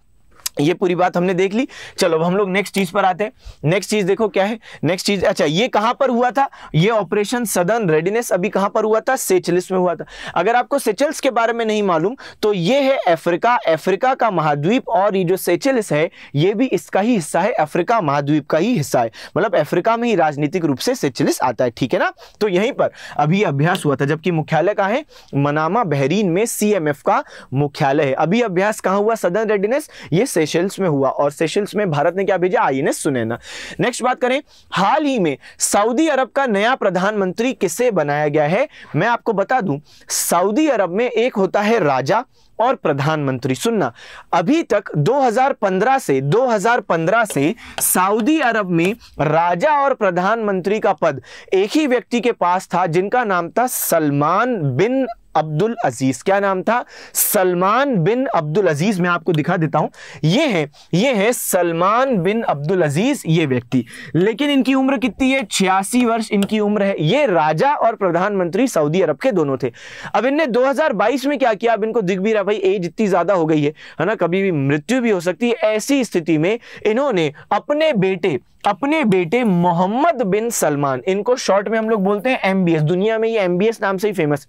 ये पूरी बात हमने देख ली चलो अब हम लोग नेक्स्ट चीज पर आते हैं नेक्स्ट चीज देखो क्या है नेक्स्ट चीज अच्छा ये कहां पर हुआ था ये ऑपरेशन सदन रेडीनेस अभी कहां पर हुआ था सेचलिस में हुआ था अगर आपको सेचल्स के बारे में नहीं मालूम तो ये है अफ्रीका अफ्रीका का महाद्वीप और ये जो सेचलिस है ये भी इसका ही हिस्सा है अफ्रीका महाद्वीप का ही हिस्सा है मतलब अफ्रीका में ही राजनीतिक रूप से सेचलिस आता है ठीक है ना तो यहीं पर अभी अभ्यास हुआ था जबकि मुख्यालय कहा है मनामा बहरीन में सी का मुख्यालय है अभी अभ्यास कहाँ हुआ सदन रेडीनेस ये सेशल्स में हुआ और सेशल्स में भारत ने क्या भेजा आई एन ना नेक्स्ट बात करें हाल ही में सऊदी अरब का नया प्रधानमंत्री किसे बनाया गया है मैं आपको बता दूं सऊदी अरब में एक होता है राजा और प्रधानमंत्री सुनना अभी तक 2015 से 2015 से सऊदी अरब में राजा और प्रधानमंत्री का पद एक ही व्यक्ति के पास था जिनका नाम था सलमान बिन अब्दुल अजीज क्या नाम था सलमान बिन अब्दुल अजीज मैं आपको दिखा देता हूं ये है ये है सलमान बिन अब्दुल अजीज ये व्यक्ति लेकिन इनकी उम्र कितनी है छियासी वर्ष इनकी उम्र है ये राजा और प्रधानमंत्री सऊदी अरब के दोनों थे अब इनने 2022 में क्या किया अब इनको दिख भी रहा भाई एज इतनी ज़्यादा हो गई है है ना कभी भी मृत्यु भी हो सकती है ऐसी स्थिति में इन्होंने अपने बेटे अपने बेटे मोहम्मद बिन सलमान इनको शॉर्ट में हम लोग बोलते हैं एमबीएस दुनिया में ये एमबीएस नाम से ही फेमस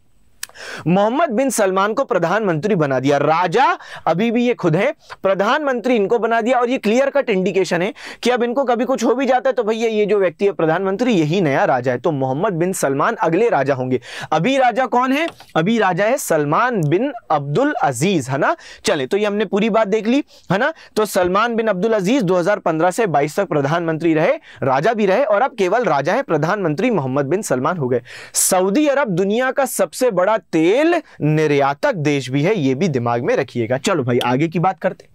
मोहम्मद बिन सलमान को प्रधानमंत्री बना दिया राजा अभी भी ये खुद है प्रधानमंत्री इनको बना दिया और ये क्लियर कट इंडिकेशन है कि अब इनको कभी कुछ हो भी जाता है तो भैया ये जो व्यक्ति है प्रधानमंत्री यही नया राजा है तो मोहम्मद बिन सलमान अगले राजा होंगे अभी राजा कौन है अभी राजा है सलमान बिन अब्दुल अजीज है ना चले तो ये हमने पूरी बात देख ली है ना तो सलमान बिन अब्दुल अजीज 2015 से 22 तक प्रधानमंत्री रहे राजा भी रहे और अब केवल राजा है प्रधानमंत्री मोहम्मद बिन सलमान हो गए सऊदी अरब दुनिया का सबसे बड़ा तेल निर्यातक देश भी है यह भी दिमाग में रखिएगा चलो भाई आगे की बात करते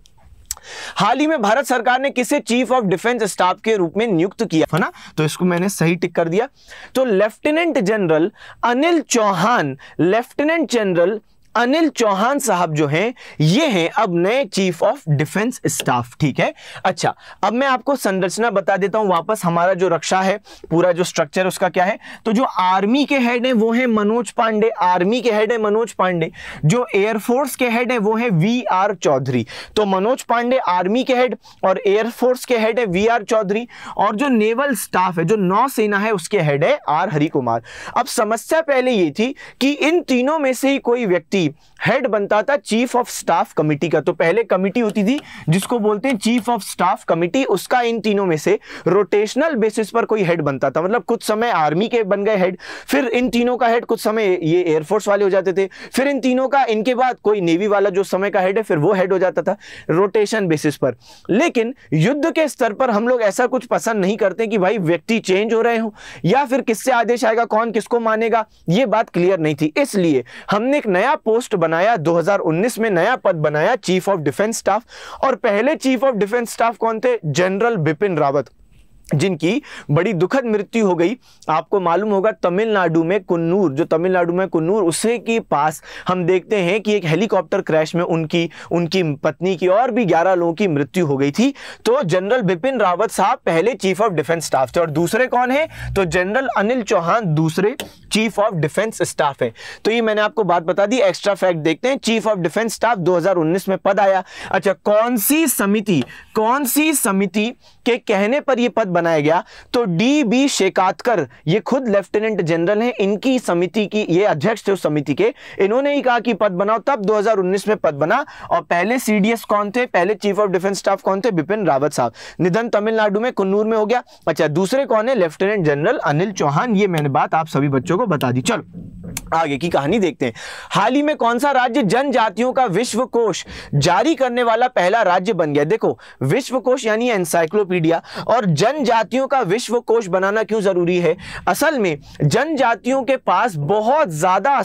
हाल ही में भारत सरकार ने किसे चीफ ऑफ डिफेंस स्टाफ के रूप में नियुक्त किया है ना तो इसको मैंने सही टिक कर दिया तो lieutenant general Anil Chauhan lieutenant general Anil Chauhan साहब जो हैं ये हैं अब नए चीफ ऑफ डिफेंस स्टाफ ठीक है अच्छा अब मैं आपको संरचना बता देता हूं वापस हमारा जो रक्षा है पूरा जो स्ट्रक्चर उसका क्या है तो जो आर्मी के हेड है वो है मनोज पांडे आर्मी के हेड है मनोज पांडे जो एयरफोर्स के हेड है वो है वी आर चौधरी तो मनोज पांडे आर्मी के हेड और एयरफोर्स के हेड है वी आर चौधरी और जो नेवल स्टाफ है जो नौसेना है उसके हेड है आर हरि कुमार अब समस्या पहले ये थी कि इन तीनों में से ही कोई व्यक्ति see हेड बनता था चीफ ऑफ स्टाफ कमिटी का तो पहले कमिटी होती थी जिसको बोलते हैं चीफ ऑफ स्टाफ कमिटी उसका इन तीनों में से रोटेशनल बेसिस पर कोई हेड बनता था मतलब कुछ समय आर्मी के बन गए हेड फिर इन तीनों का हेड कुछ समय ये एयरफोर्स वाले हो जाते थे फिर इन तीनों का इनके बाद कोई नेवी वाला जो समय का हेड है फिर वो हेड हो जाता था रोटेशन बेसिस पर लेकिन युद्ध के स्तर पर हम लोग ऐसा कुछ पसंद नहीं करते कि भाई व्यक्ति चेंज हो रहे हो या फिर किससे आदेश आएगा कौन किसको मानेगा ये बात क्लियर नहीं थी इसलिए हमने एक नया पोस्ट बना बनाया 2019 में नया पद बनाया चीफ ऑफ डिफेंस स्टाफ और पहले चीफ ऑफ डिफेंस स्टाफ कौन थे जनरल बिपिन रावत जिनकी बड़ी दुखद मृत्यु हो गई आपको मालूम होगा तमिलनाडु में कुन्नूर जो तमिलनाडु में कुन्नूर उसे के पास हम देखते हैं कि एक हेलीकॉप्टर क्रैश में उनकी उनकी पत्नी की और भी 11 लोगों की मृत्यु हो गई थी तो जनरल बिपिन रावत साहब पहले चीफ ऑफ डिफेंस स्टाफ थे और दूसरे कौन है तो जनरल अनिल चौहान दूसरे चीफ ऑफ डिफेंस स्टाफ है तो ये मैंने आपको बात बता दी एक्स्ट्रा फैक्ट देखते हैं चीफ ऑफ डिफेंस स्टाफ दो में पद आया अच्छा कौन सी समिति कौन सी समिति के कहने पर यह पद बनाया गया तो डी बी शेकातकर ये खुद लेफ्टिनेंट जनरल हैं इनकी समिति की ये अध्यक्ष थे उस समिति के इन्होंने ही कहा कि पद बनाओ तब 2019 में पद बना और पहले सीडीएस कौन थे पहले चीफ ऑफ डिफेंस स्टाफ कौन थे बिपिन रावत साहब निधन तमिलनाडु में कन्नूर में हो गया अच्छा दूसरे कौन है लेफ्टिनेंट जनरल अनिल चौहान ये मैंने बात आप सभी बच्चों को बता दी चलो आगे की कहानी देखते हैं हाल ही में कौन सा राज्य जनजातियों का विश्व कोश जारी करने वाला पहला राज्य बन गया देखो विश्व कोश यानी एनसाइक्लोपीडिया और जनजातियों का विश्व कोश बनाना क्यों जरूरी है असल में जनजातियों के पास बहुत ज्यादा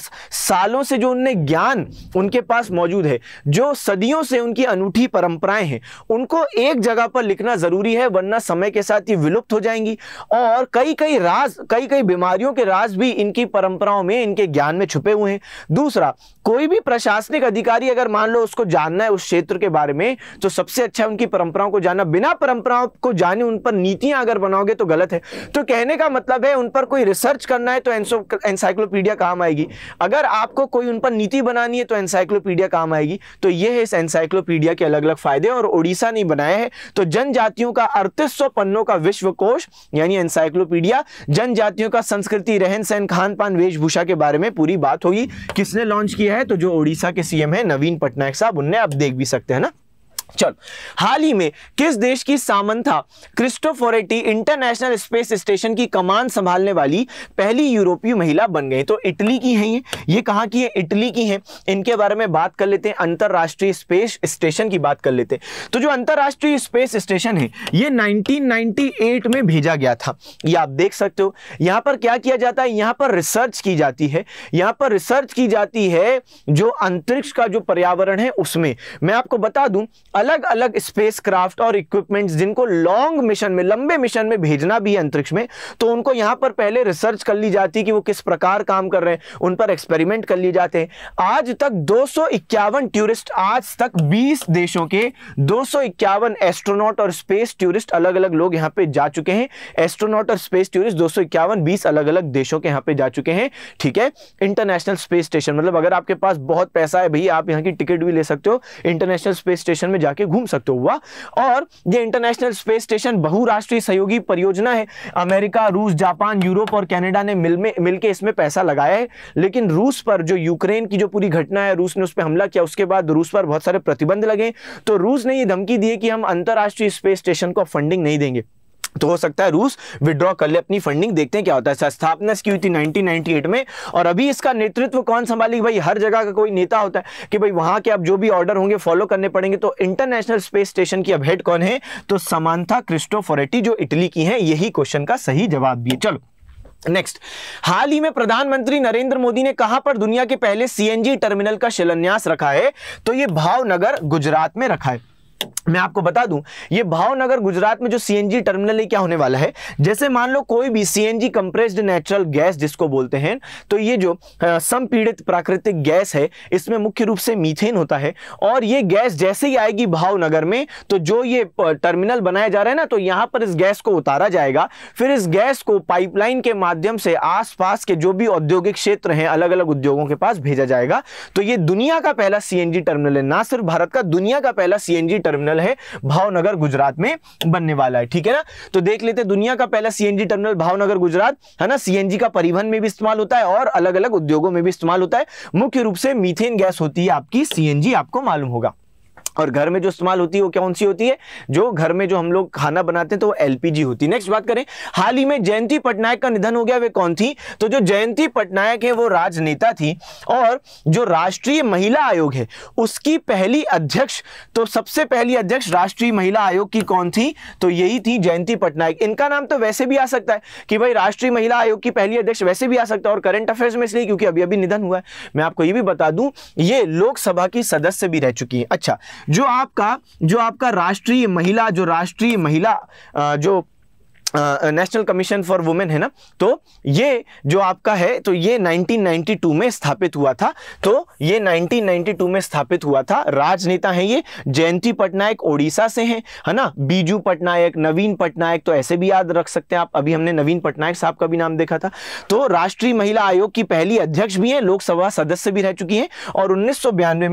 सालों से जो उनने ज्ञान उनके पास मौजूद है जो सदियों से उनकी अनूठी परंपराएं हैं उनको एक जगह पर लिखना जरूरी है वरना समय के साथ ये विलुप्त हो जाएंगी और कई कई राज कई कई बीमारियों के राज भी इनकी परंपराओं में इनके ज्ञान में छुपे हुए हैं दूसरा कोई भी प्रशासनिक अधिकारी अगर मान लो उसको जानना है उस क्षेत्र के बारे में तो सबसे अच्छा उनकी परंपराओं को जानना बिना परंपराओं को जाने उन पर नीतियां अगर बनाओगे तो गलत है तो कहने का मतलब है उन पर कोई रिसर्च करना है तो एनसाइक्लोपीडिया काम आएगी अगर आपको कोई उन पर नीति बनानी है तो एनसाइक्लोपीडिया काम आएगी तो ये है इस एनसाइक्लोपीडिया के अलग अलग फायदे और ओडिशा ने बनाया है तो जनजातियों का अड़तीस पन्नों का विश्व कोश यानी एनसाइक्लोपीडिया जनजातियों का संस्कृति रहन सहन खान पान वेशभूषा के बारे में में पूरी बात होगी किसने लॉन्च किया है तो जो उड़ीसा के सीएम है नवीन पटनायक साहब उनने आप देख भी सकते हैं ना चल हाल ही में किस देश की Samantha Cristoforetti international space station की कमान संभालने वाली पहली यूरोपीय महिला बन गई तो इटली की है ये ये कहाँ की है इटली की है इनके बारे में बात कर लेते हैं अंतर्राष्ट्रीय स्पेस स्टेशन की बात कर लेते हैं तो जो अंतर्राष्ट्रीय स्पेस स्टेशन है ये 1998 में भेजा गया था ये आप देख सकते हो यहाँ पर क्या किया जाता है यहाँ पर रिसर्च की जाती है यहाँ पर रिसर्च की जाती है जो अंतरिक्ष का जो पर्यावरण है उसमें मैं आपको बता दूं अलग अलग स्पेसक्राफ्ट और इक्विपमेंट्स जिनको लॉन्ग मिशन में लंबे मिशन में भेजना भी है अंतरिक्ष में तो उनको यहां पर पहले रिसर्च कर ली जाती कि वो किस प्रकार काम कर रहे हैं उन पर एक्सपेरिमेंट कर लिए जाते हैं आज तक दो टूरिस्ट आज तक 20 देशों के दो एस्ट्रोनॉट और स्पेस टूरिस्ट अलग अलग लोग यहां पर जा चुके हैं एस्ट्रोनॉट और स्पेस टूरिस्ट दो सौ अलग अलग देशों के यहां पर जा चुके हैं ठीक है इंटरनेशनल स्पेस स्टेशन मतलब अगर आपके पास बहुत पैसा है भैया आप यहाँ की टिकट भी ले सकते हो इंटरनेशनल स्पेस स्टेशन में जाके घूम सकते हो हुआ और ये इंटरनेशनल स्पेस स्टेशन बहुराष्ट्रीय सहयोगी परियोजना है अमेरिका रूस जापान यूरोप और कैनेडा ने मिल में मिलकर इसमें पैसा लगाया है लेकिन रूस पर जो यूक्रेन की जो पूरी घटना है रूस ने उस पर हमला किया उसके बाद रूस पर बहुत सारे प्रतिबंध लगे तो रूस ने ये धमकी दी कि हम अंतर्राष्ट्रीय स्पेस स्टेशन को फंडिंग नहीं देंगे तो हो सकता है रूस विड्रॉ कर ले अपनी फंडिंग देखते हैं क्या होता है स्थापना की हुई थी 1998 में और अभी इसका नेतृत्व कौन संभाली भाई हर जगह का कोई नेता होता है कि भाई वहां के अब जो भी ऑर्डर होंगे फॉलो करने पड़ेंगे तो इंटरनेशनल स्पेस स्टेशन की अब हेड कौन है तो समानता क्रिस्टोफोरेटी जो इटली की है यही क्वेश्चन का सही जवाब भी है चलो नेक्स्ट हाल ही में प्रधानमंत्री नरेंद्र मोदी ने कहा पर दुनिया के पहले सीएनजी टर्मिनल का शिलान्यास रखा है तो ये भावनगर गुजरात में रखा है मैं आपको बता दूं ये भावनगर गुजरात में जो सीएनजी टर्मिनल है क्या होने वाला है जैसे मान लो कोई भी सीएनजी कंप्रेस्ड नेचुरल गैस जिसको बोलते हैं तो ये जो संपीड़ित प्राकृतिक गैस है इसमें मुख्य रूप से मीथेन होता है और ये गैस जैसे ही आएगी भावनगर में तो जो ये टर्मिनल बनाया जा रहा है ना तो यहाँ पर इस गैस को उतारा जाएगा फिर इस गैस को पाइपलाइन के माध्यम से आस के जो भी औद्योगिक क्षेत्र हैं अलग अलग उद्योगों के पास भेजा जाएगा तो ये दुनिया का पहला सी टर्मिनल है ना सिर्फ भारत का दुनिया का पहला सी टर्मिनल है भावनगर गुजरात में बनने वाला है ठीक है ना तो देख लेते दुनिया का पहला सीएनजी टर्मिनल भावनगर गुजरात है ना सीएनजी का परिवहन में भी इस्तेमाल होता है और अलग अलग उद्योगों में भी इस्तेमाल होता है मुख्य रूप से मीथेन गैस होती है आपकी सीएनजी आपको मालूम होगा और घर में जो इस्तेमाल होती है वो कौन सी होती है जो घर में जो हम लोग खाना बनाते हैं तो वो एलपीजी होती है नेक्स्ट बात करें हाल ही में जयंती पटनायक का निधन हो गया वे कौन थी तो जो जयंती पटनायक है वो राजनेता थी और जो राष्ट्रीय महिला आयोग है उसकी पहली अध्यक्ष तो सबसे पहली अध्यक्ष राष्ट्रीय महिला आयोग की कौन थी तो यही थी जयंती पटनायक इनका नाम तो वैसे भी आ सकता है कि भाई राष्ट्रीय महिला आयोग की पहली अध्यक्ष वैसे भी आ सकता है और करंट अफेयर्स में इसलिए क्योंकि अभी अभी निधन हुआ है मैं आपको ये भी बता दूं ये लोकसभा की सदस्य भी रह चुकी है अच्छा जो आपका जो आपका राष्ट्रीय महिला जो राष्ट्रीय महिला जो नेशनल कमीशन फॉर वुमेन है ना तो ये जो आपका है तो ये 1992 में स्थापित हुआ था तो ये 1992 में स्थापित हुआ था राजनेता हैं ये जयंती पटनायक ओडिशा से हैं है ना बीजू पटनायक नवीन पटनायक तो ऐसे भी याद रख सकते हैं आप अभी हमने नवीन पटनायक साहब का भी नाम देखा था तो राष्ट्रीय महिला आयोग की पहली अध्यक्ष भी हैं लोकसभा सदस्य भी रह चुकी हैं और उन्नीस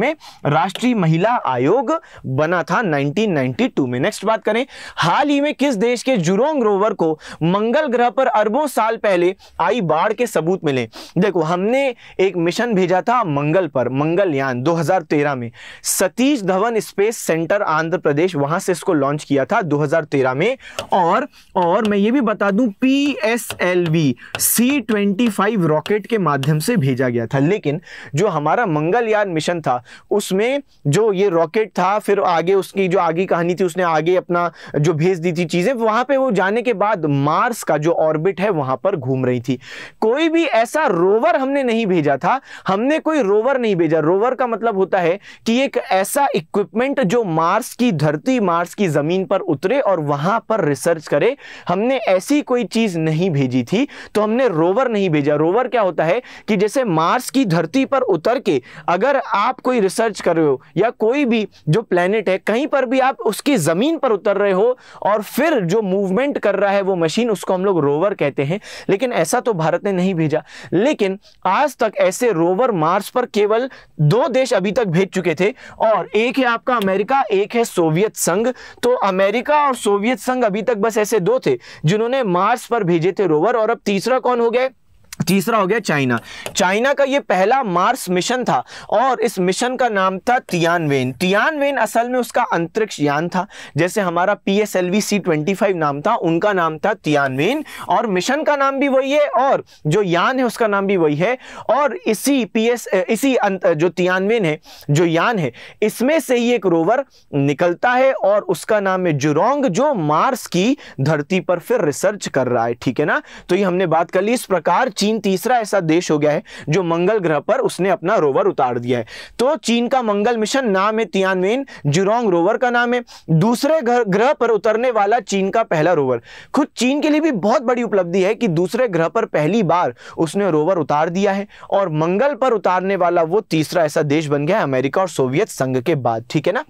में राष्ट्रीय महिला आयोग बना था नाइनटीन में नेक्स्ट बात करें हाल ही में किस देश के जुरोंग रोवर को मंगल ग्रह पर अरबों साल पहले आई बाढ़ के सबूत मिले देखो हमने एक मिशन भेजा था मंगल पर मंगलयान 2013 में सतीश धवन स्पेस सेंटर आंध्र प्रदेश वहां से इसको लॉन्च किया था 2013 में और और मैं ये भी बता दूं P S L V C twenty five rocket के माध्यम से भेजा गया था लेकिन जो हमारा मंगलयान मिशन था उसमें जो ये रॉकेट था फिर आगे उसकी जो आगे कहानी थी उसने आगे अपना जो भेज दी थी चीज़ें वहां पे वो जाने के बाद मार्स का जो ऑर्बिट है वहां पर घूम रही थी कोई भी ऐसा रोवर हमने नहीं भेजा था हमने कोई रोवर नहीं भेजा रोवर का मतलब होता है कि एक ऐसा इक्विपमेंट जो मार्स की धरती मार्स की जमीन पर उतरे और वहां पर रिसर्च करे हमने ऐसी कोई चीज नहीं भेजी थी तो हमने रोवर नहीं भेजा रोवर क्या होता है कि जैसे मार्स की धरती पर उतर के अगर आप कोई रिसर्च कर रहे हो या कोई भी जो प्लेनेट है कहीं पर भी आप उसकी जमीन पर उतर रहे हो और फिर जो मूवमेंट कर रहा है वो मशीन उसको हम लोग रोवर कहते हैं लेकिन ऐसा तो भारत ने नहीं भेजा लेकिन आज तक ऐसे रोवर मार्स पर केवल दो देश अभी तक भेज चुके थे और एक है आपका अमेरिका एक है सोवियत संघ तो अमेरिका और सोवियत संघ अभी तक बस ऐसे दो थे जिन्होंने मार्स पर भेजे थे रोवर और अब तीसरा कौन हो गया तीसरा हो गया चाइना चाइना का ये पहला मार्स मिशन था और इस मिशन का नाम था तियानवेन तियानवेन असल में उसका अंतरिक्ष यान था जैसे हमारा P S L V C twenty five नाम था उनका नाम था तियानवेन और मिशन का नाम भी वही है और जो यान है उसका नाम भी वही है और इसी पी एस इसी जो तियानवेन है जो यान है इसमें से ही एक रोवर निकलता है और उसका नाम है जुरोंग जो मार्स की धरती पर फिर रिसर्च कर रहा है ठीक है ना तो ये हमने बात कर ली इस प्रकार चीन तीसरा ऐसा देश हो गया है जो मंगल ग्रह पर उसने अपना रोवर उतार दिया है तो चीन का मंगल मिशन नाम है तियानवेन जुरोंग रोवर का नाम है दूसरे ग्रह पर उतरने वाला चीन का पहला रोवर खुद चीन के लिए भी बहुत बड़ी उपलब्धि है कि दूसरे ग्रह पर पहली बार उसने रोवर उतार दिया है और मंगल पर उतारने वाला वो तीसरा ऐसा देश बन गया है अमेरिका और सोवियत संघ के बाद ठीक है ना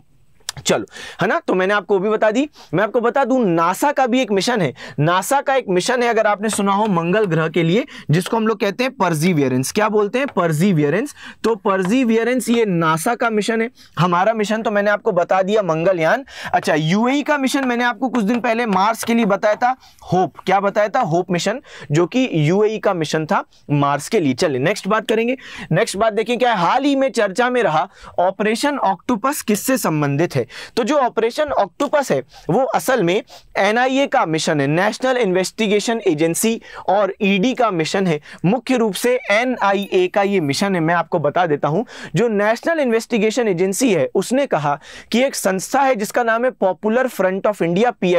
चलो है ना तो मैंने आपको भी बता दी मैं आपको बता दूं नासा का भी एक मिशन है नासा का एक मिशन है अगर आपने सुना हो मंगल ग्रह के लिए जिसको हम लोग कहते हैं परजीवियरेंस क्या बोलते हैं परजीवियरेंस तो परजीवियरेंस ये नासा का मिशन है हमारा मिशन तो मैंने आपको बता दिया मंगलयान अच्छा यूएई का मिशन मैंने आपको कुछ दिन पहले मार्स के लिए बताया था होप क्या बताया था होप मिशन जो कि यूएई का मिशन था मार्स के लिए चलिए नेक्स्ट बात करेंगे नेक्स्ट बात देखिए क्या हाल ही में चर्चा में रहा ऑपरेशन ऑक्टोपस किससे संबंधित है है तो जो ऑपरेशन ऑक्टोपस है वो असल में एनआईए का मिशन है नेशनल इन्वेस्टिगेशन एजेंसी और ईडी e का मिशन है मुख्य रूप से एनआईए का ये मिशन है मैं आपको बता देता हूँ जो नेशनल इन्वेस्टिगेशन एजेंसी है उसने कहा कि एक संस्था है जिसका नाम है popular front of India P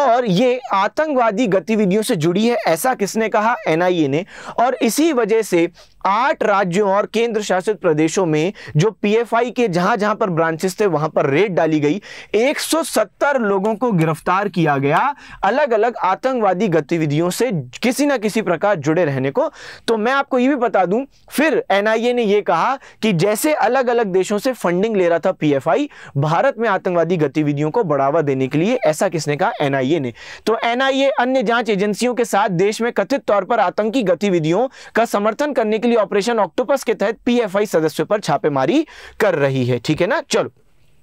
और ये आतंकवादी गतिविधियों से जुड़ी है ऐसा किसने कहा एनआईए ने और इसी वजह से आठ राज्यों और केंद्र शासित प्रदेशों में जो पीएफआई के जहां जहां पर ब्रांचेस थे वहां पर रेड डाली गई 170 लोगों को गिरफ्तार किया गया अलग अलग आतंकवादी गतिविधियों से किसी ना किसी प्रकार जुड़े रहने को तो मैं आपको यह भी बता दूं फिर एनआईए ने यह कहा कि जैसे अलग अलग देशों से फंडिंग ले रहा था पी भारत में आतंकवादी गतिविधियों को बढ़ावा देने के लिए ऐसा किसने कहा एनआईए ने तो एनआईए अन्य जांच एजेंसियों के साथ देश में कथित तौर पर आतंकी गतिविधियों का समर्थन करने के लिए ऑपरेशन ऑक्टोपस के तहत पीएफआई सदस्यों पर छापेमारी कर रही है ठीक है ना चलो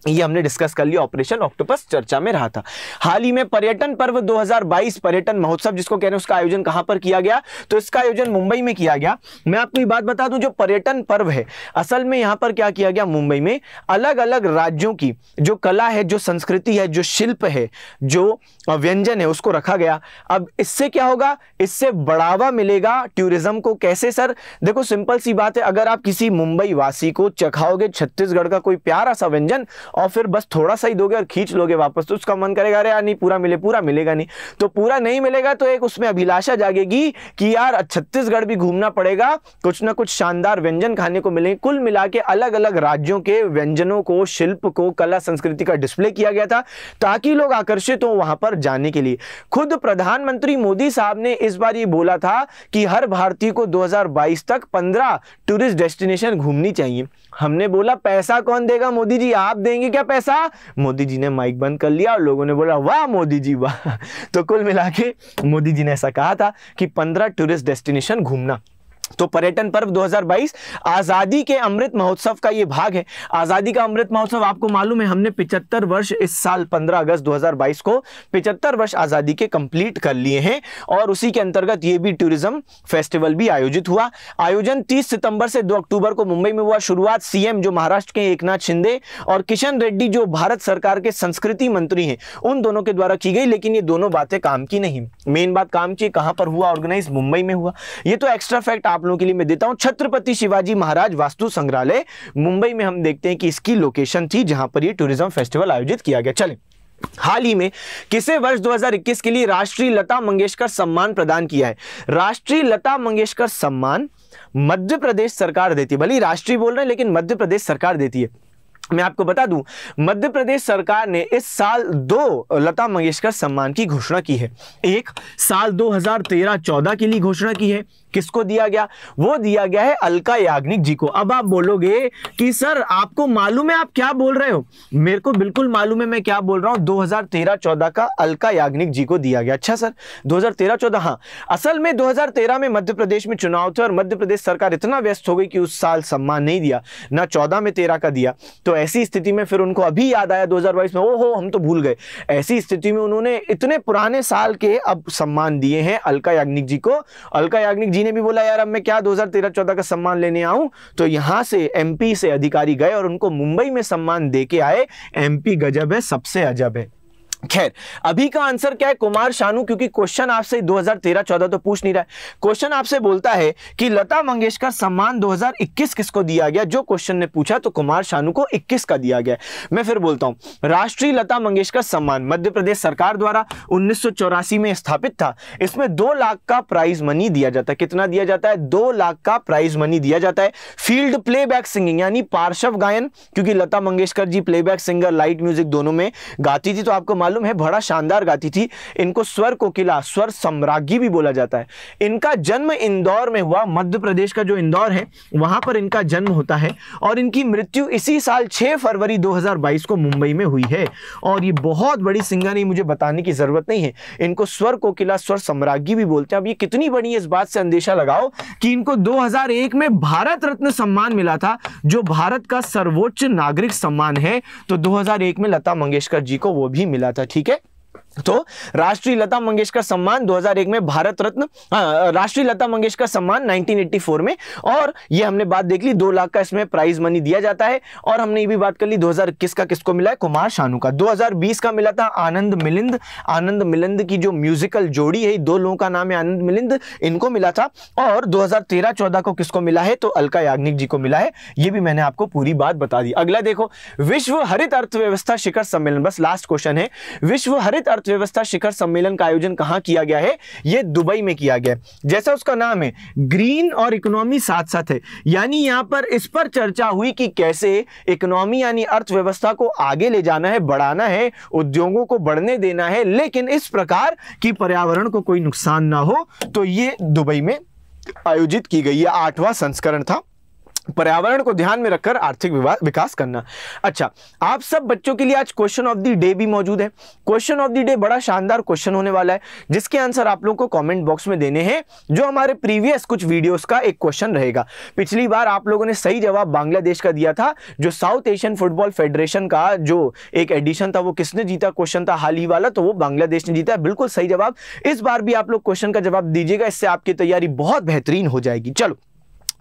ये हमने डिस्कस कर लिया ऑपरेशन ऑक्टोपस चर्चा में रहा था हाल ही में पर्यटन पर्व 2022 पर्यटन महोत्सव जिसको कह रहे हैं उसका आयोजन कहां पर किया गया तो इसका आयोजन मुंबई में किया गया मैं आपको ये बात बता दूं जो पर्यटन पर्व है असल में यहां पर क्या किया गया मुंबई में अलग अलग राज्यों की जो कला है जो संस्कृति है जो शिल्प है जो व्यंजन है उसको रखा गया अब इससे क्या होगा इससे बढ़ावा मिलेगा टूरिज्म को कैसे सर देखो सिंपल सी बात है अगर आप किसी मुंबई वासी को चखाओगे छत्तीसगढ़ का कोई प्यारा सा व्यंजन और फिर बस थोड़ा सा ही दोगे और खींच लोगे वापस तो उसका मन करेगा अरे यार नहीं पूरा मिले पूरा मिलेगा नहीं तो पूरा नहीं मिलेगा तो एक उसमें अभिलाषा जागेगी कि यार छत्तीसगढ़ भी घूमना पड़ेगा कुछ ना कुछ शानदार व्यंजन खाने को मिलेंगे कुल मिला के अलग अलग राज्यों के व्यंजनों को शिल्प को कला संस्कृति का डिस्प्ले किया गया था ताकि लोग आकर्षित हों वहां पर जाने के लिए खुद प्रधानमंत्री मोदी साहब ने इस बार ये बोला था कि हर भारतीय को 2022 तक 15 टूरिस्ट डेस्टिनेशन घूमनी चाहिए हमने बोला पैसा कौन देगा मोदी जी आप देंगे क्या पैसा मोदी जी ने माइक बंद कर लिया और लोगों ने बोला वाह मोदी जी वाह तो कुल मिला के मोदी जी ने ऐसा कहा था कि पंद्रह टूरिस्ट डेस्टिनेशन घूमना तो पर्यटन पर्व 2022 आज़ादी के अमृत महोत्सव का ये भाग है आज़ादी का अमृत महोत्सव आपको मालूम है हमने 75 वर्ष इस साल 15 अगस्त 2022 को 75 वर्ष आज़ादी के कंप्लीट कर लिए हैं और उसी के अंतर्गत ये भी टूरिज्म फेस्टिवल भी आयोजित हुआ आयोजन 30 सितंबर से 2 अक्टूबर को मुंबई में हुआ शुरुआत सीएम जो महाराष्ट्र के एक शिंदे और किशन रेड्डी जो भारत सरकार के संस्कृति मंत्री हैं उन दोनों के द्वारा की गई लेकिन ये दोनों बातें काम की नहीं मेन बात काम की कहां पर हुआ ऑर्गेनाइज मुंबई में हुआ ये तो एक्स्ट्रा फैक्ट आप लोगों के लिए मैं देता हूँ छत्रपति शिवाजी महाराज वास्तु संग्रहालय मुंबई में हम देखते हैं कि इसकी लोकेशन थी जहां पर ये टूरिज्म फेस्टिवल आयोजित किया गया चले हाल ही में किसे वर्ष 2021 के लिए राष्ट्रीय लता मंगेशकर सम्मान प्रदान किया है राष्ट्रीय लता मंगेशकर सम्मान मध्य प्रदेश सरकार देती है भले राष्ट्रीय बोल रहे हैं लेकिन मध्य प्रदेश सरकार देती है मैं आपको बता दूं मध्य प्रदेश सरकार ने इस साल दो लता मंगेशकर सम्मान की घोषणा की है एक साल 2013-14 के लिए घोषणा की है किसको दिया गया वो दिया गया है अलका याग्निक जी को अब आप बोलोगे कि सर आपको मालूम है आप क्या बोल रहे हो मेरे को बिल्कुल मालूम है मैं क्या बोल रहा हूं 2013-14 का अलका याग्निक जी को दिया गया अच्छा सर 2013-14 हाँ असल में 2013 में मध्य प्रदेश में चुनाव थे और मध्य प्रदेश सरकार इतना व्यस्त हो गई कि उस साल सम्मान नहीं दिया ना चौदह में तेरह का दिया तो ऐसी स्थिति में फिर उनको अभी याद आया दो में ओ हो हम तो भूल गए ऐसी स्थिति में उन्होंने इतने पुराने साल के अब सम्मान दिए हैं अलका याग्निक जी को अलका याग्निक जी ने भी बोला यार अब मैं क्या 2013-14 का सम्मान लेने आऊं तो यहां से एमपी से अधिकारी गए और उनको मुंबई में सम्मान दे के आए एमपी गजब है सबसे अजब है खैर अभी का आंसर क्या है कुमार शानू क्योंकि क्वेश्चन आपसे 2013-14 तो पूछ नहीं रहा है क्वेश्चन आपसे बोलता है कि लता मंगेशकर सम्मान 2021 किसको दिया गया जो क्वेश्चन ने पूछा तो कुमार शानू को 21 का दिया गया मैं फिर बोलता हूं राष्ट्रीय लता मंगेशकर सम्मान मध्य प्रदेश सरकार द्वारा उन्नीस में स्थापित था इसमें दो लाख का प्राइज मनी दिया जाता है कितना दिया जाता है दो लाख का प्राइज मनी दिया जाता है फील्ड प्ले सिंगिंग यानी पार्श्व गायन क्योंकि Lata Mangeshkar ji play singer light music दोनों में गाती थी तो आपको मालूम है बड़ा शानदार गाती थी इनको स्वर कोकिला स्वर सम्राज्ञी भी बोला जाता है इनका जन्म इंदौर में हुआ मध्य प्रदेश का जो इंदौर है वहां पर इनका जन्म होता है और इनकी मृत्यु इसी साल 6 फरवरी 2022 को मुंबई में हुई है और ये बहुत बड़ी सिंगर नहीं मुझे बताने की ज़रूरत नहीं है इनको स्वर कोकिला स्वर सम्राज्ञी भी बोलते हैं अब ये कितनी बड़ी इस बात से अंदेशा लगाओ कि इनको एक में भारत रत्न सम्मान मिला था जो भारत का सर्वोच्च नागरिक सम्मान है तो एक में लता मंगेशकर जी को वो भी मिला था ठीक है तो राष्ट्रीय लता मंगेशकर सम्मान 2001 में भारत रत्न हाँ, राष्ट्रीय लता मंगेशकर सम्मान 1984 में और ये हमने बात देख ली दो लाख का इसमें प्राइज मनी दिया जाता है और हमने ये भी बात कर ली 2021 का किसको मिला है कुमार शानू का 2020 का मिला था आनंद मिलिंद आनंद मिलिंद की जो म्यूजिकल जोड़ी है दो लोगों का नाम है आनंद मिलिंद इनको मिला था और दो हजार को किसको मिला है तो अलका याग्निक जी को मिला है ये भी मैंने आपको पूरी बात बता दी अगला देखो विश्व हरित अर्थव्यवस्था शिखर सम्मेलन बस लास्ट क्वेश्चन है विश्व हरित अर्थव्यवस्था शिखर सम्मेलन का आयोजन कहां किया गया है यह दुबई में किया गया जैसा उसका नाम है ग्रीन और इकोनॉमी साथ साथ है यानी यहां पर इस पर चर्चा हुई कि कैसे इकोनॉमी यानी अर्थव्यवस्था को आगे ले जाना है बढ़ाना है उद्योगों को बढ़ने देना है लेकिन इस प्रकार की पर्यावरण को कोई नुकसान ना हो तो ये दुबई में आयोजित की गई है आठवां संस्करण था पर्यावरण को ध्यान में रखकर आर्थिक विकास करना अच्छा आप सब बच्चों के लिए आज क्वेश्चन ऑफ द डे भी मौजूद है क्वेश्चन ऑफ द डे बड़ा शानदार क्वेश्चन होने वाला है जिसके आंसर आप लोगों को कमेंट बॉक्स में देने हैं जो हमारे प्रीवियस कुछ वीडियोस का एक क्वेश्चन रहेगा पिछली बार आप लोगों ने सही जवाब बांग्लादेश का दिया था जो साउथ एशियन फुटबॉल फेडरेशन का जो एक एडिशन था वो किसने जीता क्वेश्चन था हाल ही वाला तो वो बांग्लादेश ने जीता बिल्कुल सही जवाब इस बार भी आप लोग क्वेश्चन का जवाब दीजिएगा इससे आपकी तैयारी बहुत बेहतरीन हो जाएगी चलो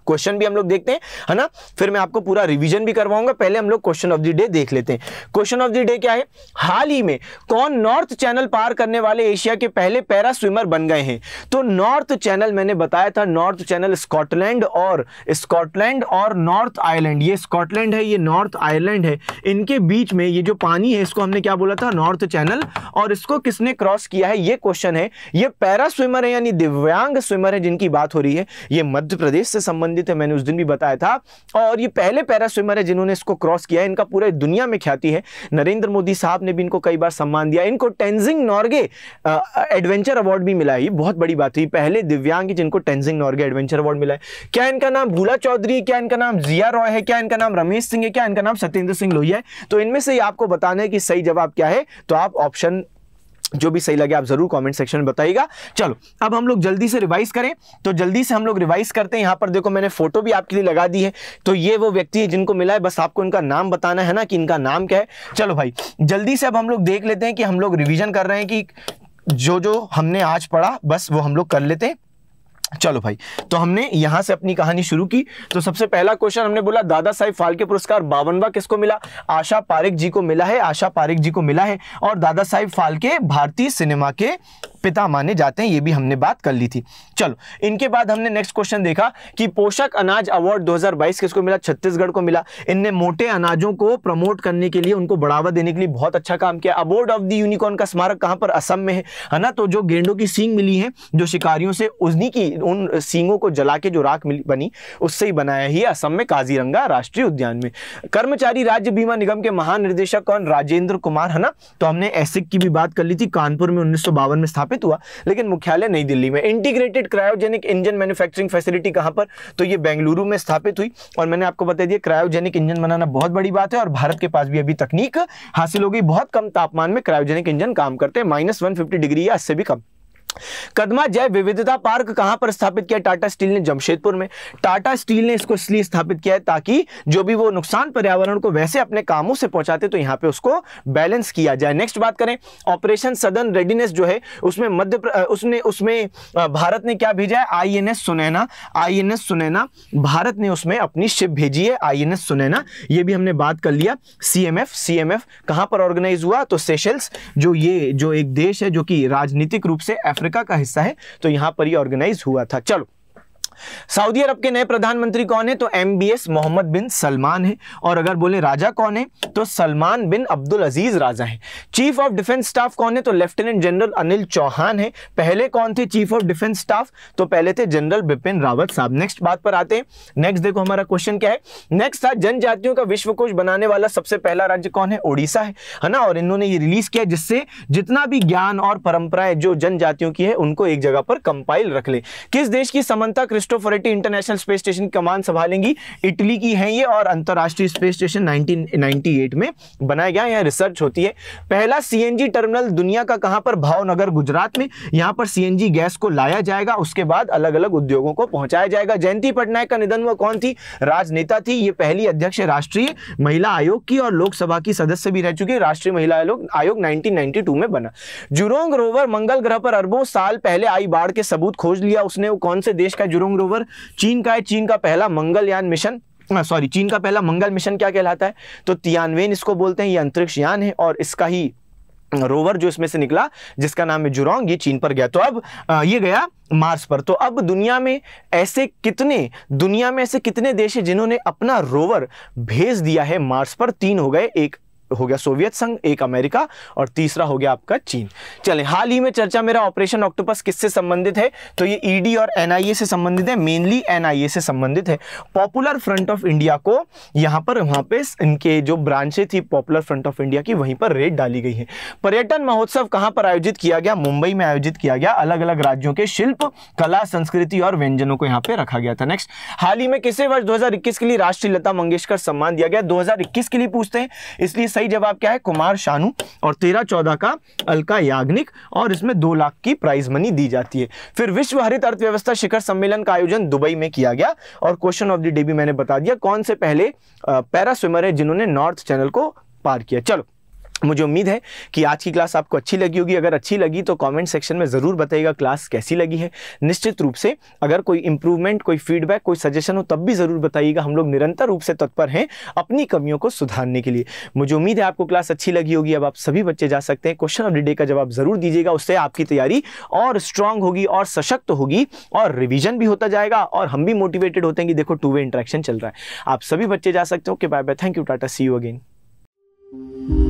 क्वेश्चन भी हम लोग देखते हैं है ना फिर मैं आपको पूरा रिविजन भी करवाऊंगा पहले हम लोग क्वेश्चन ऑफ द डे देख लेते हैं क्वेश्चन ऑफ द डे क्या है हाल ही में कौन नॉर्थ चैनल पार करने वाले एशिया के पहले पैरा स्विमर बन गए हैं तो नॉर्थ चैनल मैंने बताया था नॉर्थ चैनल स्कॉटलैंड और स्कॉटलैंड और नॉर्थ आयरलैंड ये स्कॉटलैंड है ये नॉर्थ आयरलैंड है इनके बीच में ये जो पानी है इसको हमने क्या बोला था नॉर्थ चैनल और इसको किसने क्रॉस किया है ये क्वेश्चन है ये पैरा स्विमर है यानी दिव्यांग स्विमर है जिनकी बात हो रही है ये मध्य प्रदेश से संबंधित संबंधित है मैंने उस दिन भी बताया था और ये पहले पैरा स्विमर है जिन्होंने इसको क्रॉस किया है इनका पूरे दुनिया में ख्याति है नरेंद्र मोदी साहब ने भी इनको कई बार सम्मान दिया इनको टेंजिंग नॉर्गे एडवेंचर अवार्ड भी मिला है बहुत बड़ी बात हुई पहले दिव्यांग जिनको टेंजिंग नॉर्गे एडवेंचर अवार्ड मिला है क्या इनका नाम भूला चौधरी क्या इनका नाम जिया रॉय है क्या इनका नाम रमेश सिंह है क्या इनका नाम सत्येंद्र सिंह लोहिया है तो इनमें से आपको बताना है कि सही जवाब क्या है तो आप ऑप्शन जो भी सही लगे आप जरूर कमेंट सेक्शन में बताइएगा चलो अब हम लोग जल्दी से रिवाइज करें तो जल्दी से हम लोग रिवाइज करते हैं यहाँ पर देखो मैंने फोटो भी आपके लिए लगा दी है तो ये वो व्यक्ति है जिनको मिला है बस आपको इनका नाम बताना है ना कि इनका नाम क्या है चलो भाई जल्दी से अब हम लोग देख लेते हैं कि हम लोग रिविजन कर रहे हैं कि जो जो हमने आज पढ़ा बस वो हम लोग कर लेते हैं चलो भाई तो हमने यहां से अपनी कहानी शुरू की तो सबसे पहला क्वेश्चन हमने बोला दादा साहब फाल्के पुरस्कार बावनवा किसको मिला आशा पारिक जी को मिला है आशा पारिक जी को मिला है और दादा साहब फाल्के भारतीय सिनेमा के पिता माने जाते हैं ये भी हमने बात कर ली थी चलो इनके बाद हमने नेक्स्ट क्वेश्चन देखा कि पोषक अनाज अवार्ड 2022 किसको मिला छत्तीसगढ़ को मिला इनने मोटे अनाजों को प्रमोट करने के लिए उनको बढ़ावा देने के लिए बहुत अच्छा काम किया अवार्ड ऑफ द यूनिकॉर्न का स्मारक कहां पर असम में है है ना तो जो गेंडों की सींग मिली है जो शिकारियों से उजनी की उन सींगों को जला के जो राख बनी उससे ही बनाया ही असम में काजीरंगा राष्ट्रीय उद्यान में कर्मचारी राज्य बीमा निगम के महानिर्देशक कौन राजेंद्र कुमार है ना तो हमने एसिक की भी बात कर ली थी कानपुर में उन्नीस में स्थापित स्थापित हुआ लेकिन मुख्यालय नई दिल्ली में integrated cryogenic engine manufacturing facility कहां पर तो ये बेंगलुरु में स्थापित हुई और मैंने आपको बता दिया क्रायोजेनिक इंजन बनाना बहुत बड़ी बात है और भारत के पास भी अभी तकनीक हासिल हो गई बहुत कम तापमान में क्रायोजेनिक इंजन काम करते हैं माइनस डिग्री या इससे भी कम कदमा जैव विविधता पार्क कहां पर स्थापित किया टाटा स्टील ने जमशेदपुर में टाटा स्टील ने इसको इसलिए स्थापित किया है ताकि जो भी वो नुकसान पर्यावरण को वैसे अपने कामों से पहुंचाते तो यहां पे उसको बैलेंस किया जाए नेक्स्ट बात करें ऑपरेशन सदन रेडीनेस जो है उसमें मध्य उसने उसमें भारत ने क्या भेजा है आई सुनैना आई सुनैना भारत ने उसमें अपनी शिप भेजी है आई सुनैना ये भी हमने बात कर लिया C M F C M F कहां पर ऑर्गेनाइज हुआ तो सेशल्स जो ये जो एक देश है जो कि राजनीतिक रूप से अफ्रीका अफ्रीका का हिस्सा है तो यहां पर ये ऑर्गेनाइज हुआ था चलो सऊदी अरब के नए प्रधानमंत्री कौन है तो एम मोहम्मद बिन सलमान है और अगर बोले राजा कौन है तो सलमान बिन अब्दुल अजीज राजा है चीफ ऑफ डिफेंस स्टाफ कौन है तो लेफ्टिनेंट जनरल अनिल चौहान है पहले कौन थे चीफ ऑफ डिफेंस स्टाफ तो पहले थे जनरल बिपिन रावत साहब नेक्स्ट बात पर आते हैं नेक्स्ट देखो हमारा क्वेश्चन क्या है नेक्स्ट था जनजातियों का विश्व बनाने वाला सबसे पहला राज्य कौन है ओडिशा है ना और इन्होंने ये रिलीज किया जिससे जितना भी ज्ञान और परंपराएं जो जनजातियों की है उनको एक जगह पर कंपाइल रख ले किस देश की समानता कृष्ण क्रिस्टोफोरेटी इंटरनेशनल स्पेस स्टेशन की कमान संभालेंगी इटली की है ये और अंतर्राष्ट्रीय स्पेस स्टेशन 1998 में बनाया गया यहाँ रिसर्च होती है पहला सीएनजी टर्मिनल दुनिया का कहाँ पर भावनगर गुजरात में यहाँ पर सीएनजी गैस को लाया जाएगा उसके बाद अलग अलग उद्योगों को पहुंचाया जाएगा जयंती पटनायक का निधन वह कौन थी राजनेता थी ये पहली अध्यक्ष राष्ट्रीय महिला आयोग की और लोकसभा की सदस्य भी रह चुकी राष्ट्रीय महिला आयोग आयोग 1992 में बना जुरोंग रोवर मंगल ग्रह पर अरबों साल पहले आई बाढ़ के सबूत खोज लिया उसने वो कौन से देश का जुरोंग लैंडिंग रोवर चीन का है चीन का पहला मंगलयान मिशन सॉरी चीन का पहला मंगल मिशन क्या कहलाता है तो तियानवेन इसको बोलते हैं ये अंतरिक्ष यान है और इसका ही रोवर जो इसमें से निकला जिसका नाम है जुरोंग ये चीन पर गया तो अब ये गया मार्स पर तो अब दुनिया में ऐसे कितने दुनिया में ऐसे कितने देश हैं जिन्होंने अपना रोवर भेज दिया है मार्स पर तीन हो गए एक हो गया सोवियत संघ एक अमेरिका और तीसरा हो गया आपका चीन चले हाल ही में चर्चा मेरा ऑपरेशन ऑक्टोपस किससे संबंधित है तो ये ईडी e और एनआईए से संबंधित है मेनली एनआईए से संबंधित है पॉपुलर फ्रंट ऑफ इंडिया को यहां पर वहां पे इनके जो ब्रांचे थी पॉपुलर फ्रंट ऑफ इंडिया की वहीं पर रेट डाली गई है पर्यटन महोत्सव कहां पर आयोजित किया गया मुंबई में आयोजित किया गया अलग अलग राज्यों के शिल्प कला संस्कृति और व्यंजनों को यहां पर रखा गया था नेक्स्ट हाल ही में किसे वर्ष दो के लिए राष्ट्रीय लता मंगेशकर सम्मान दिया गया दो के लिए पूछते हैं इसलिए सही जवाब क्या है कुमार शानू और तेरह चौदह का अलका याग्निक और इसमें दो लाख की प्राइज मनी दी जाती है फिर विश्व हरित अर्थव्यवस्था शिखर सम्मेलन का आयोजन दुबई में किया गया और क्वेश्चन ऑफ द डे भी मैंने बता दिया कौन से पहले पैरा स्विमर है जिन्होंने नॉर्थ चैनल को पार किया चलो मुझे उम्मीद है कि आज की क्लास आपको अच्छी लगी होगी अगर अच्छी लगी तो कमेंट सेक्शन में ज़रूर बताइएगा क्लास कैसी लगी है निश्चित रूप से अगर कोई इंप्रूवमेंट कोई फीडबैक कोई सजेशन हो तब भी ज़रूर बताइएगा हम लोग निरंतर रूप से तत्पर हैं अपनी कमियों को सुधारने के लिए मुझे उम्मीद है आपको क्लास अच्छी लगी होगी अब आप सभी बच्चे जा सकते हैं क्वेश्चन ऑफ डी डे का जवाब ज़रूर दीजिएगा उससे आपकी तैयारी और स्ट्रांग होगी और सशक्त होगी और रिविजन भी होता जाएगा और हम भी मोटिवेटेड होते हैं कि देखो टू वे इंट्रैक्शन चल रहा है आप सभी बच्चे जा सकते हो कि bye bye thank you tata see you again